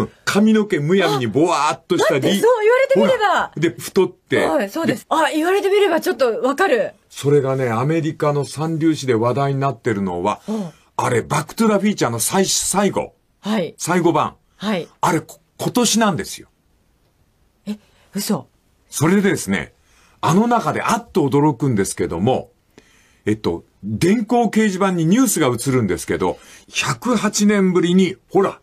[SPEAKER 2] うん。髪の毛むやみにぼわーっとしたり。そう言われてみれば。で、太って。は
[SPEAKER 1] い、そうです。であ、言われてみればちょっとわかる。
[SPEAKER 2] それがね、アメリカの三流子で話題になってるのは、うん、あれ、バックトゥラフィーチャーの最、最後。はい。最後版。はい。あれ、今年なんですよ。え、嘘。それでですね、あの中であっと驚くんですけども、えっと、電光掲示板にニュースが映るんですけど、108年ぶりに、ほら、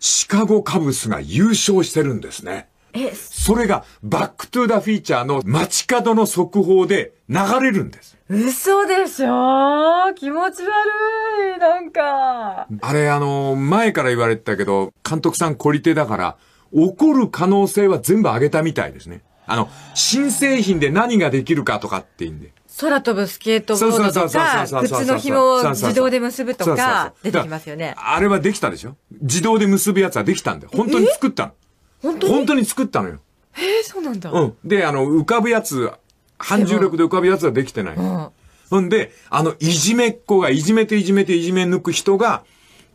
[SPEAKER 2] シカゴカブスが優勝してるんですね。
[SPEAKER 1] えそ
[SPEAKER 2] れが、バックトゥーダフィーチャーの街角の速報で流れるんです。
[SPEAKER 1] 嘘でしょ気持ち悪い、なんか。
[SPEAKER 2] あれ、あの、前から言われてたけど、監督さん懲り手だから、怒る可能性は全部上げたみたいですね。あの、新製品で何ができるかとかって言うんで。
[SPEAKER 1] 空飛ぶスケートボードとか、靴の紐を自動で結ぶとか、出てきますよね。
[SPEAKER 2] あれはできたでしょ自動で結ぶやつはできたんだよ。本当に作った本当に本当に作ったのよ。
[SPEAKER 1] へえ、そうなんだ。うん。
[SPEAKER 2] で、あの、浮かぶやつ、反重力で浮かぶやつはできてない。うん。ほんで、あの、いじめっ子が、いじめていじめていじめ抜く人が、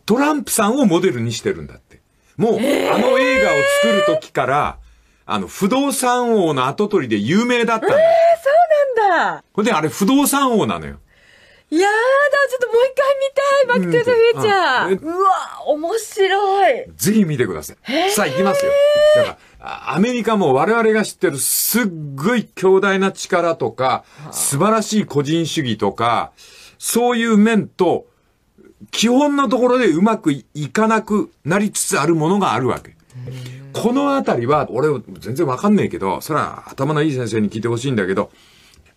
[SPEAKER 2] トランプさんをモデルにしてるんだって。もう、あの映画を作る時から、あの、不動産王の後取りで有名だったええー、そうなんだ。ほんで、あれ不動産王なのよ。
[SPEAKER 1] いやだ、ちょっともう一回見たい、バックトゥーザフューチャー。うわ、面白い。
[SPEAKER 2] ぜひ見てください。さあ、行きますよ。だから、アメリカも我々が知ってるすっごい強大な力とか、素晴らしい個人主義とか、そういう面と、基本のところでうまくいかなくなりつつあるものがあるわけ。この辺りは、俺全然わかんねえけど、そは頭のいい先生に聞いてほしいんだけど、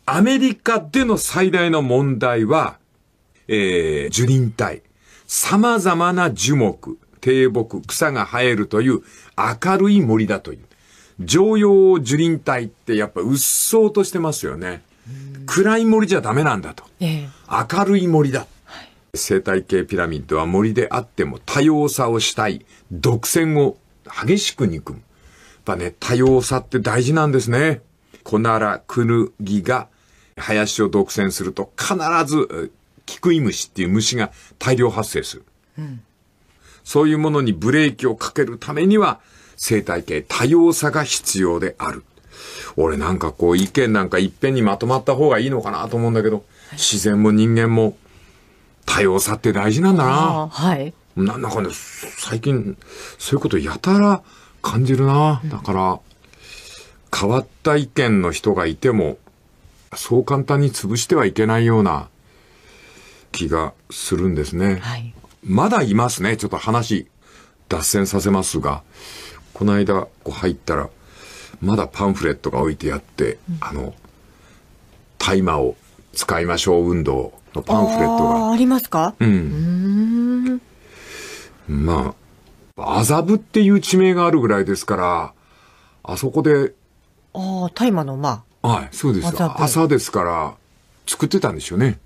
[SPEAKER 2] アメリカでの最大の問題は、えー、樹林帯。様々な樹木、低木、草が生えるという明るい森だという。常用樹林帯ってやっぱうっそうとしてますよね。暗い森じゃダメなんだと。えー、明るい森だ。生態系ピラミッドは森であっても多様さをしたい、独占を激しく憎む。やっぱね、多様さって大事なんですね。コナラ、クヌギが林を独占すると必ずキクイムシっていう虫が大量発生する。うん、そういうものにブレーキをかけるためには生態系多様さが必要である。俺なんかこう意見なんかいっぺんにまとまった方がいいのかなと思うんだけど、はい、自然も人間も多様さって大事なんだな。はい。なんだかね、最近、そういうことやたら感じるな。だから、変わった意見の人がいても、そう簡単に潰してはいけないような気がするんですね。はい、まだいますね。ちょっと話、脱線させますが、この間、こう入ったら、まだパンフレットが置いてあって、うん、あの、大麻を使いましょう運動のパンフレット
[SPEAKER 1] が。ありますかうん。うん
[SPEAKER 2] まあ、麻布っていう地名があるぐらいですから、あそこで。
[SPEAKER 1] ああ、大麻のま
[SPEAKER 2] あ。はい、そうです。朝ですから、作ってたんでしょうね。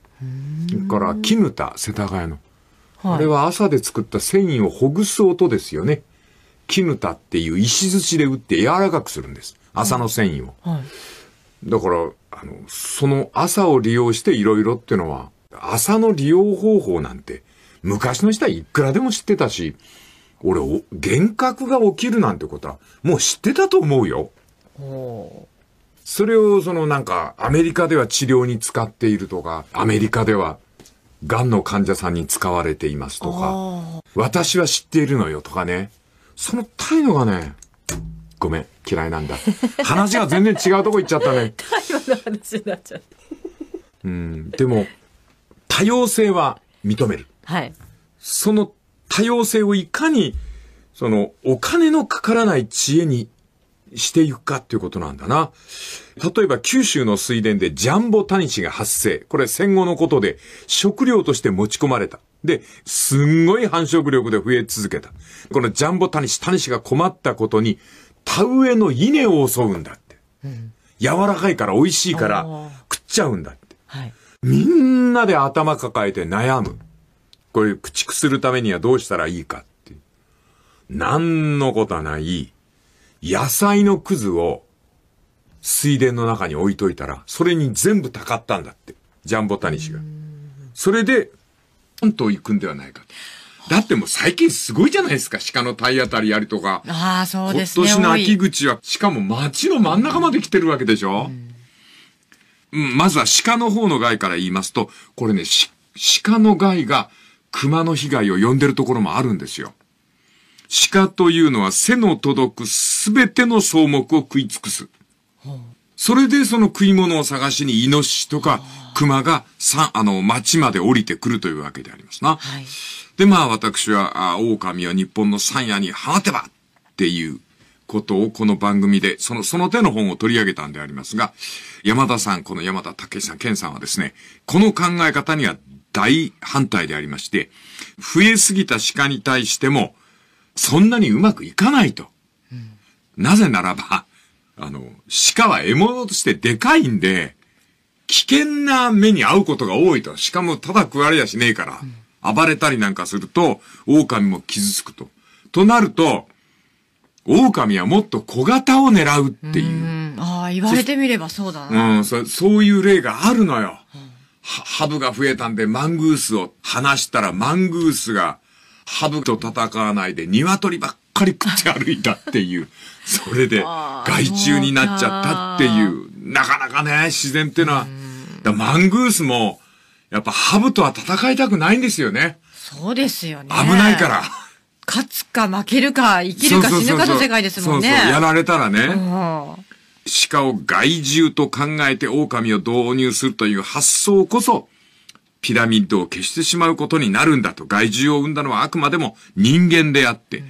[SPEAKER 2] うから、絹田、世田谷の。はい、あれは朝で作った繊維をほぐす音ですよね。絹田っていう石槌で打って柔らかくするんです。朝の繊維を。はいはい、だから、あの、その朝を利用していろいろってのは、朝の利用方法なんて昔の人はいくらでも知ってたし、俺、幻覚が起きるなんてことは、もう知ってたと思うよ。それを、そのなんか、アメリカでは治療に使っているとか、アメリカでは、癌の患者さんに使われていますと
[SPEAKER 1] か、
[SPEAKER 2] 私は知っているのよとかね。その態度がね、ごめん、嫌いなんだ。話が全然違うとこ行っちゃったね。
[SPEAKER 1] 態度の話になっちゃった。
[SPEAKER 2] うん、でも、多様性は認める。はい。その多様性をいかに、その、お金のかからない知恵にしていくかっていうことなんだな。例えば九州の水田でジャンボタニシが発生。これ戦後のことで食料として持ち込まれた。で、すんごい繁殖力で増え続けた。このジャンボタニシ、タニシが困ったことに、田植えの稲を襲うんだって。うん、柔らかいから美味しいから食っちゃうんだって。はい、みんなで頭抱えて悩む。これ駆逐するためにはどうしたらいいかって。のことはない、野菜のくずを水田の中に置いといたら、それに全部たかったんだって。ジャンボタニシが。それで、ンと行くんではないかだってもう最近すごいじゃないですか。鹿の体当たりやりとか。
[SPEAKER 1] ああ、そうですね。今年の秋
[SPEAKER 2] 口は、しかも街の真ん中まで来てるわけでしょ、うん、うん、まずは鹿の方の害から言いますと、これね、鹿の害が熊の被害を呼んでるところもあるんですよ。鹿というのは背の届くすべての草木を食い尽くす。それでその食い物を探しにイノシシとか熊がさあの町まで降りてくるというわけでありますな。はい、で、まあ私は、あ狼は日本の山野に放てばっていうことをこの番組で、その、その手の本を取り上げたんでありますが、山田さん、この山田武さん、健さんはですね、この考え方には大反対でありまして、増えすぎた鹿に対しても、そんなにうまくいかないと。なぜならば、あの、鹿は獲物としてでかいんで、危険な目に遭うことが多いと。しかもただ食われやしねえから、うん、暴れたりなんかすると、狼も傷つくと。となると、狼はもっと小型を狙うっていう。
[SPEAKER 1] うああ、言われてみればそうだ
[SPEAKER 2] な。うん、そそういう例があるのよ。うんハブが増えたんでマングースを放したらマングースがハブと戦わないで鶏ばっかり食って歩いたっていう、それで害虫になっちゃったっていう、なかなかね、自然っていうのは、マングースも、やっぱハブとは戦いたくないんですよね。そう
[SPEAKER 1] ですよね。危ないから。勝つか負けるか、生きるか死ぬかの世界ですもんね。そうそうやられたらね。
[SPEAKER 2] 鹿を害獣と考えて狼を導入するという発想こそ、ピラミッドを消してしまうことになるんだと。害獣を生んだのはあくまでも人間であって、うん、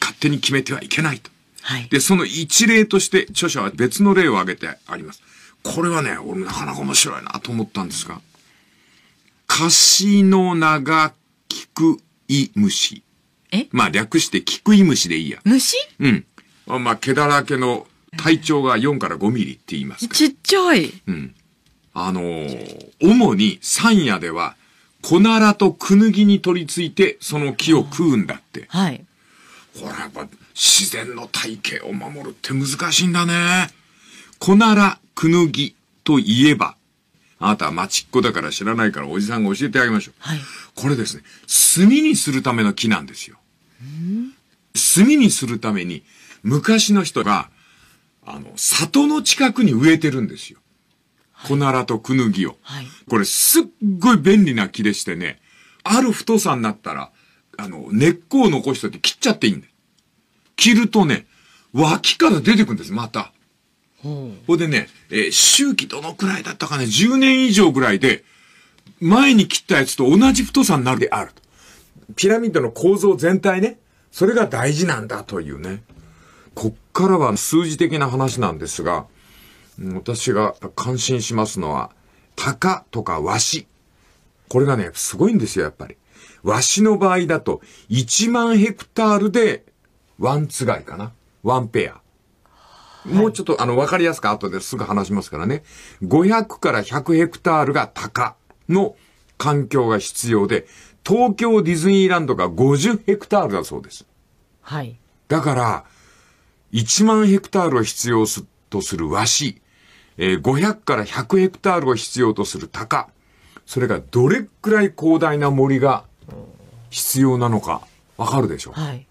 [SPEAKER 2] 勝手に決めてはいけないと。はい、で、その一例として著者は別の例を挙げてあります。これはね、俺なかなか面白いなと思ったんですが、カシのナがキクイムシ。えまあ略してキクイムシでいいや。
[SPEAKER 1] 虫う
[SPEAKER 2] ん。まあ毛だらけの体長が4から5ミリって言います
[SPEAKER 1] ちっちゃい。
[SPEAKER 2] うん。あのー、主に山野では、コナラとクヌギに取り付いて、その木を食うんだって。はい。これやっぱ、自然の体系を守るって難しいんだね。コナラ、クヌギといえば、あなたは町っ子だから知らないからおじさんが教えてあげましょう。はい。これですね、炭にするための木なんですよ。炭にするために、昔の人が、あの、里の近くに植えてるんですよ。コナラとクヌギを。はい、これすっごい便利な木でしてね、ある太さになったら、あの、根っこを残しといて切っちゃっていいんだよ。切るとね、脇から出てくんです、また。ほこでね、えー、周期どのくらいだったかね、10年以上ぐらいで、前に切ったやつと同じ太さになるであると。ピラミッドの構造全体ね、それが大事なんだというね。こっからは数字的な話なんですが、私が感心しますのは、鷹とかわし。これがね、すごいんですよ、やっぱり。わしの場合だと、1万ヘクタールで、ワンツがいかな。ワンペア。もうちょっと、あの、わかりやすく後ですぐ話しますからね。500から100ヘクタールが鷹の環境が必要で、東京ディズニーランドが50ヘクタールだそうです。はい。だから、1万ヘクタールを必要とする和紙、えー、500から100ヘクタールを必要とする鷹、それがどれくらい広大な森が必要なのか、わかるでしょう、はい、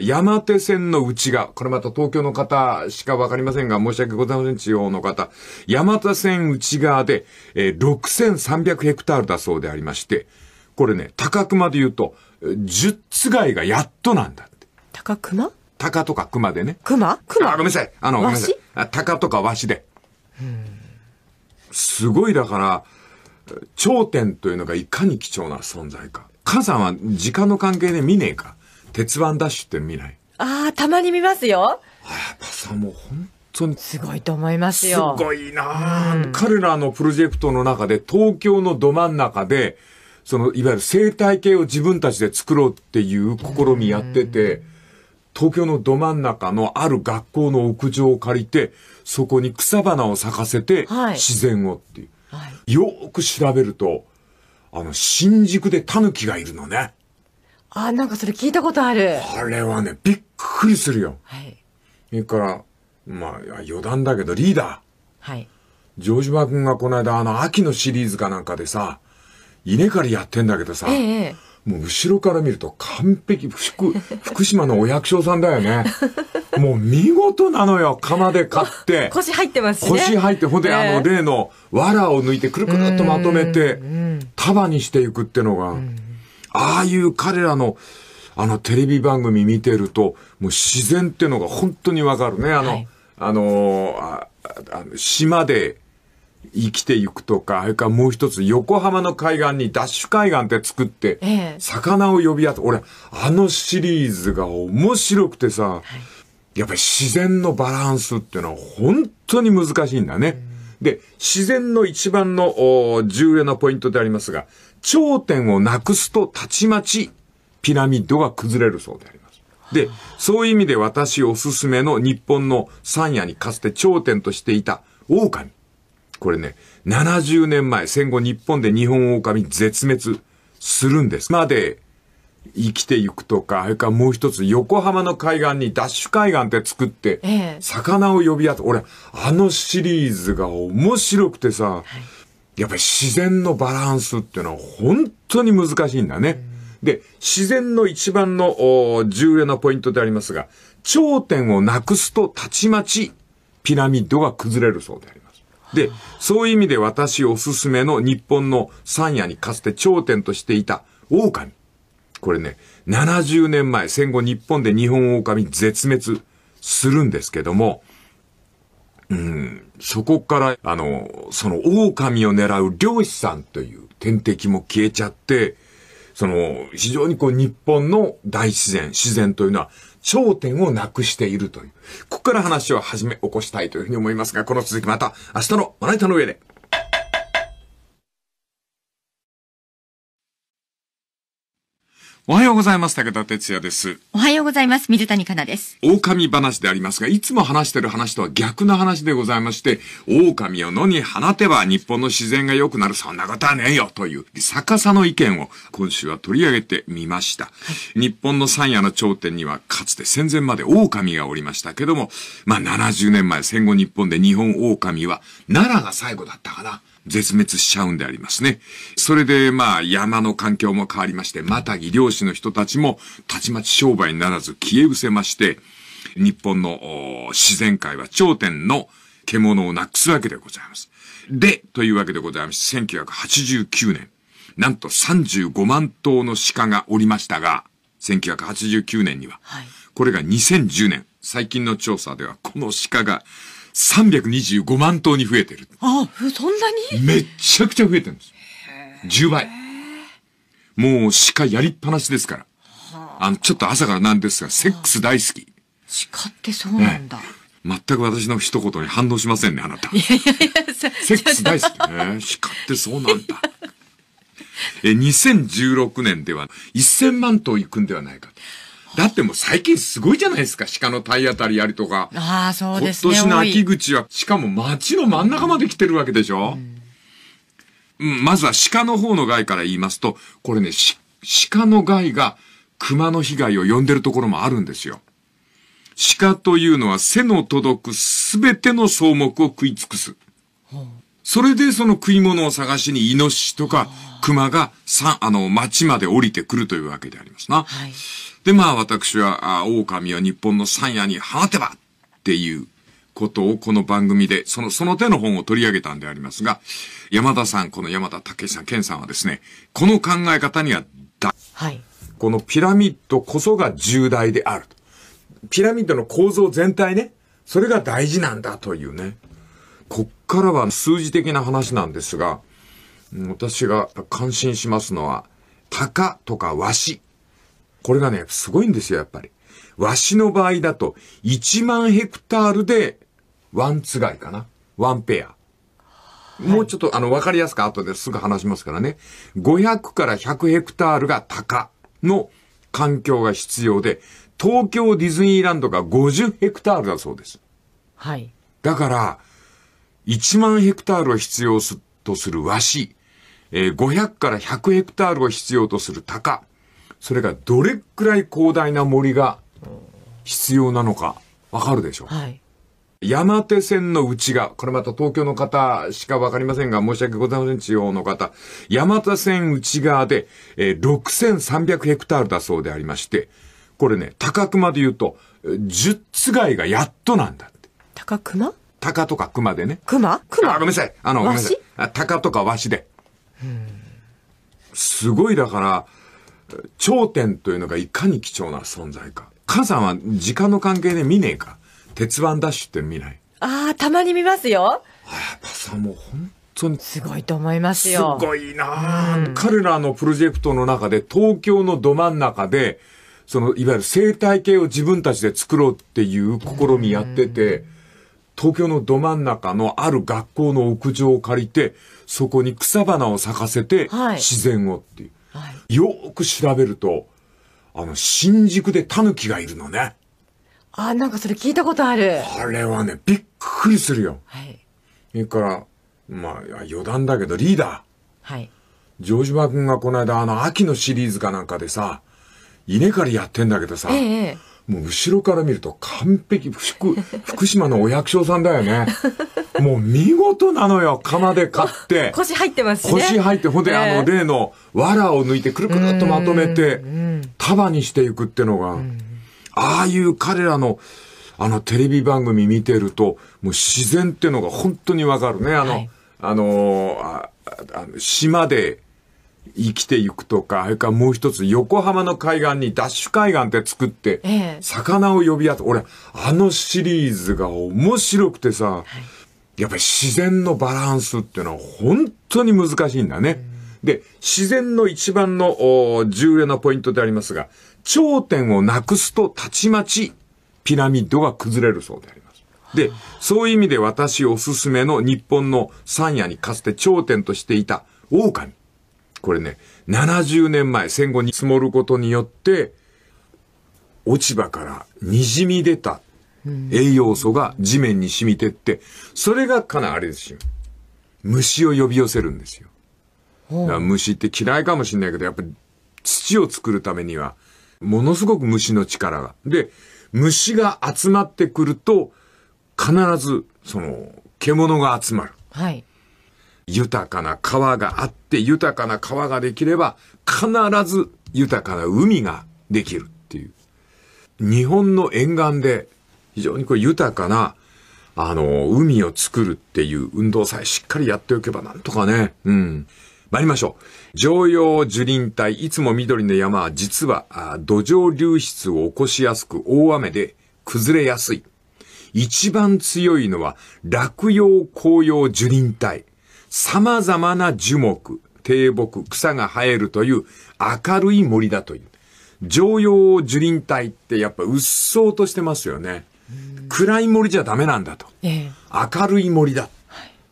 [SPEAKER 2] 山手線の内側、これまた東京の方しかわかりませんが、申し訳ございません、地方の方。山手線内側で、えー、6300ヘクタールだそうでありまして、これね、高熊で言うと、10つがいがやっとなんだって。高熊鷹とか熊でね。熊熊あ、ごめんなさい。あの、ごめんなさい。鷹とかワシで。すごいだから、頂点というのがいかに貴重な存在か。母さんは時間の関係で見ねえか。鉄腕ダッシュって見ない。
[SPEAKER 1] ああ、たまに見ますよ。あやっ
[SPEAKER 2] ぱさ、もう本
[SPEAKER 1] 当に。すごいと思いますよ。すご
[SPEAKER 2] いな、うん、彼らのプロジェクトの中で、東京のど真ん中で、その、いわゆる生態系を自分たちで作ろうっていう試みやってて、うん東京のど真ん中のある学校の屋上を借りて、そこに草花を咲かせて、自然をっていう。はい、よく調べると、あの、新宿でタヌキがいるのね。
[SPEAKER 1] あ、なんかそれ聞いたことある。
[SPEAKER 2] あれはね、びっくりするよ。はい。それから、まあ、余談だけど、リーダー。はい。城島君がこの間、あの、秋のシリーズかなんかでさ、稲刈りやってんだけどさ、ええ、もう後ろから見ると完璧、福、福島のお役所さんだよね。もう見事なのよ、釜で買って。腰
[SPEAKER 1] 入ってますね。腰入って、ほんで、あの、
[SPEAKER 2] 例の、藁を抜いてくるくるっとまとめて、束にしていくってのが、ああいう彼らの、あの、テレビ番組見てると、もう自然ってのが本当にわかるね。あの、はい、あのーああの、島で、生きていくとか、あれかもう一つ、横浜の海岸にダッシュ海岸って作って、ええ、魚を呼び合って、俺、あのシリーズが面白くてさ、はい、やっぱり自然のバランスっていうのは本当に難しいんだね。うん、で、自然の一番の重要なポイントでありますが、頂点をなくすとたちまちピラミッドが崩れるそうであります。で、そういう意味で私おすすめの日本の山野にかつて頂点としていた狼。これね、70年前、戦後日本で日本狼絶滅するんです。まで、生きていくとか、あれかもう一つ、横浜の海岸にダッシュ海岸って作って、魚を呼び合って、俺、あのシリーズが面白くてさ、はい、やっぱり自然のバランスっていうのは本当に難しいんだね。うん、で、自然の一番の重要なポイントでありますが、頂点をなくすとたちまちピラミッドが崩れるそうであります。で、そういう意味で私おすすめの日本の山野にかつて頂点としていた狼。これね、70年前、戦後日本で日本狼絶滅するんですけども、うん、そこから、あの、その狼を狙う漁師さんという天敵も消えちゃって、その、非常にこう日本の大自然、自然というのは焦点をなくしているという。ここから話を始め起こしたいというふうに思いますが、この続きまた明日のまな板の上で。おはようございます。武田哲也です。
[SPEAKER 1] おはようございます。水谷香奈です。
[SPEAKER 2] 狼話でありますが、いつも話してる話とは逆の話でございまして、狼を野に放てば日本の自然が良くなる、そんなことはねえよという逆さの意見を今週は取り上げてみました。はい、日本の山野の頂点にはかつて戦前まで狼がおりましたけども、まあ70年前戦後日本で日本狼は奈良が最後だったかな。絶滅しちゃうんでありますね。それで、まあ、山の環境も変わりまして、またぎ漁師の人たちも、たちまち商売にならず消え失せまして、日本の自然界は頂点の獣をなくすわけでございます。で、というわけでございます。1989年、なんと35万頭の鹿がおりましたが、1989年には、はい、これが2010年、最近の調査ではこの鹿が325万頭に増えてる。
[SPEAKER 1] あ、そんなにめっ
[SPEAKER 2] ちゃくちゃ増えてるんです。10倍。もう鹿やりっぱなしですから。あの、ちょっと朝からなんですが、セックス大好き。
[SPEAKER 1] 鹿ってそうなん
[SPEAKER 2] だ。全く私の一言に反応しませんね、あなた。いやいやいや、セックス大好きね。ってそうなんだ。え、2016年では1000万頭いくんではないかと。だってもう最近すごいじゃないですか。鹿の体当たりやりとか。
[SPEAKER 1] ああ、そうですね。今年の秋
[SPEAKER 2] 口は、しかも街の真ん中まで来てるわけでしょ、うん、うん、まずは鹿の方の害から言いますと、これね、鹿の害が熊の被害を呼んでるところもあるんですよ。鹿というのは背の届くすべての草木を食い尽くす。それでその食い物を探しにイノシシとか熊がさあの町まで降りてくるというわけでありますな。はい、で、まあ私は、あ狼は日本の山野に放てばっていうことをこの番組で、その、その手の本を取り上げたんでありますが、山田さん、この山田武さん、健さんはですね、この考え方にはだ、はい。このピラミッドこそが重大であると。ピラミッドの構造全体ね、それが大事なんだというね。こっからは数字的な話なんですが、私が感心しますのは、鷹とかワシこれがね、すごいんですよ、やっぱり。わしの場合だと、1万ヘクタールで、ワンツがいかな。ワンペア。もうちょっと、あの、わかりやすく後ですぐ話しますからね。500から100ヘクタールが高の環境が必要で、東京ディズニーランドが50ヘクタールだそうです。はい。だから、1万ヘクタールを必要とする和紙、え500から100ヘクタールを必要とする鷹、それがどれくらい広大な森が必要なのか、わかるでしょう。はい。山手線の内側、これまた東京の方しかわかりませんが、申し訳ございません、地方の方。山手線内側で、えー、6300ヘクタールだそうでありまして、これね、高熊で言うと、10つがいがやっとなんだって。高熊鷹とか熊でね。熊熊あ、ごめんなさい。あの、ごめんなさい。鷹とか鷲で。すごいだから、頂点というのがいかに貴重な存在か。母さんは時間の関係で見ねえか。鉄腕ダッシュって見ない。
[SPEAKER 1] ああ、たまに見ますよ。あやっ
[SPEAKER 2] ぱさ、もう本当に。すごい
[SPEAKER 1] と思いますよ。すご
[SPEAKER 2] いな、うん、彼らのプロジェクトの中で、東京のど真ん中で、その、いわゆる生態系を自分たちで作ろうっていう試みやってて、東京のど真ん中のある学校の屋上を借りて、そこに草花を咲かせて、自然をっていう。はいはい、よく調べると、あの、新宿でタヌキがいるのね。
[SPEAKER 1] あ、なんかそれ聞いたことある。
[SPEAKER 2] あれはね、びっくりするよ。はい。それから、まあ、余談だけど、リーダー。はい。城島君がこの間、あの、秋のシリーズかなんかでさ、稲刈りやってんだけどさ、ええ、もう後ろから見ると完璧、福、福島のお役所さんだよね。もう見事なのよ、釜で買って。腰
[SPEAKER 1] 入ってますね。腰入って、ほんで、あの、例
[SPEAKER 2] の、藁を抜いてくるくるっとまとめて、束にしていくってのが、ああいう彼らの、あの、テレビ番組見てると、もう自然ってのが本当にわかるね。あの、はい、あのーああの、島で、生きていくとか、あれかもう一つ、横浜の海岸にダッシュ海岸って作って、魚を呼び合って、俺、あのシリーズが面白くてさ、やっぱり自然のバランスっていうのは本当に難しいんだね。で、自然の一番の重要なポイントでありますが、頂点をなくすとたちまちピラミッドが崩れるそうであります。で、そういう意味で私おすすめの日本の山野にかつて頂点としていた狼。これね、70年前、戦後に積もることによって、落ち葉から滲み出た栄養素が地面に染みてって、それがかなあれですよ。虫を呼び寄せるんですよ。虫って嫌いかもしれないけど、やっぱり土を作るためには、ものすごく虫の力が。で、虫が集まってくると、必ず、その、獣が集まる。はい。豊かな川があって、豊かな川ができれば、必ず豊かな海ができるっていう。日本の沿岸で、非常にこう豊かな、あの、海を作るっていう運動さえしっかりやっておけばなんとかね、うん。参りましょう。常用樹林帯、いつも緑の山は実は土壌流出を起こしやすく大雨で崩れやすい。一番強いのは落葉紅葉樹林帯。様々な樹木、低木、草が生えるという明るい森だという。常用樹林帯ってやっぱうっそうとしてますよね。暗い森じゃダメなんだと。えー、明るい森だ。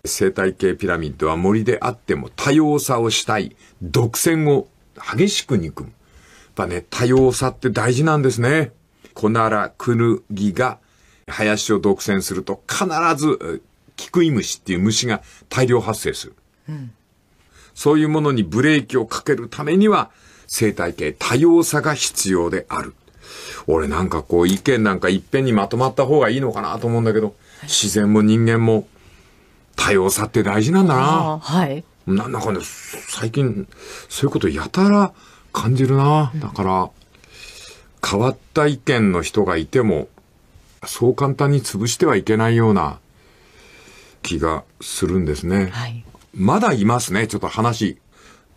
[SPEAKER 2] 生態系ピラミッドは森であっても多様さをしたい。独占を激しく憎む。やっぱね、多様さって大事なんですね。コナラ、クヌギが林を独占すると必ずキクイムシっていう虫が大量発生する。うん、そういうものにブレーキをかけるためには、生態系多様さが必要である。俺なんかこう意見なんかいっぺんにまとまった方がいいのかなと思うんだけど、はい、自然も人間も多様さって大事なんだな。はい。な、んだかね、最近そういうことやたら感じるな。だから、うん、変わった意見の人がいても、そう簡単に潰してはいけないような気がするんですね。はい、まだいますね。ちょっと話、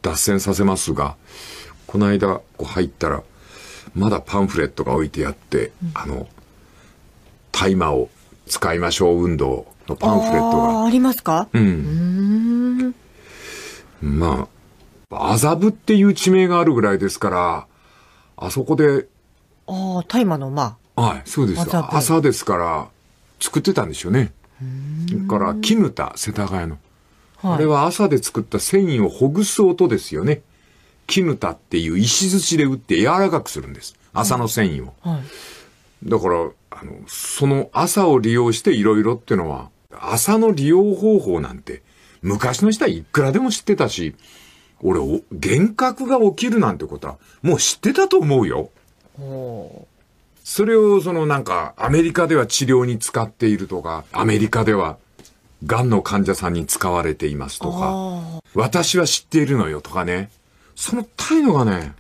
[SPEAKER 2] 脱線させますが、この間、こう入ったら、まだパンフレットが置いてあって、うん、あの、大麻を使いましょう運動のパンフレット
[SPEAKER 1] が。ありますかうん。
[SPEAKER 2] うんまあ、麻布っていう地名があるぐらいですから、あそこで。
[SPEAKER 1] ああ、大麻のま
[SPEAKER 2] あ。はい、そうです。朝ですから、作ってたんでしょうね。それから絹田世田谷の、はい、あれは朝で作った繊維をほぐす音ですよね絹田っていう石槌で打って柔らかくするんです朝の繊維を、はいはい、だからあのその朝を利用していろいろっていうのは朝の利用方法なんて昔の人はいくらでも知ってたし俺幻覚が起きるなんてことはもう知ってたと思うよ。それをそのなんか、アメリカでは治療に使っているとか、アメリカでは、がんの患者さんに使われていますとか、私は知っているのよとかね。その態度がね、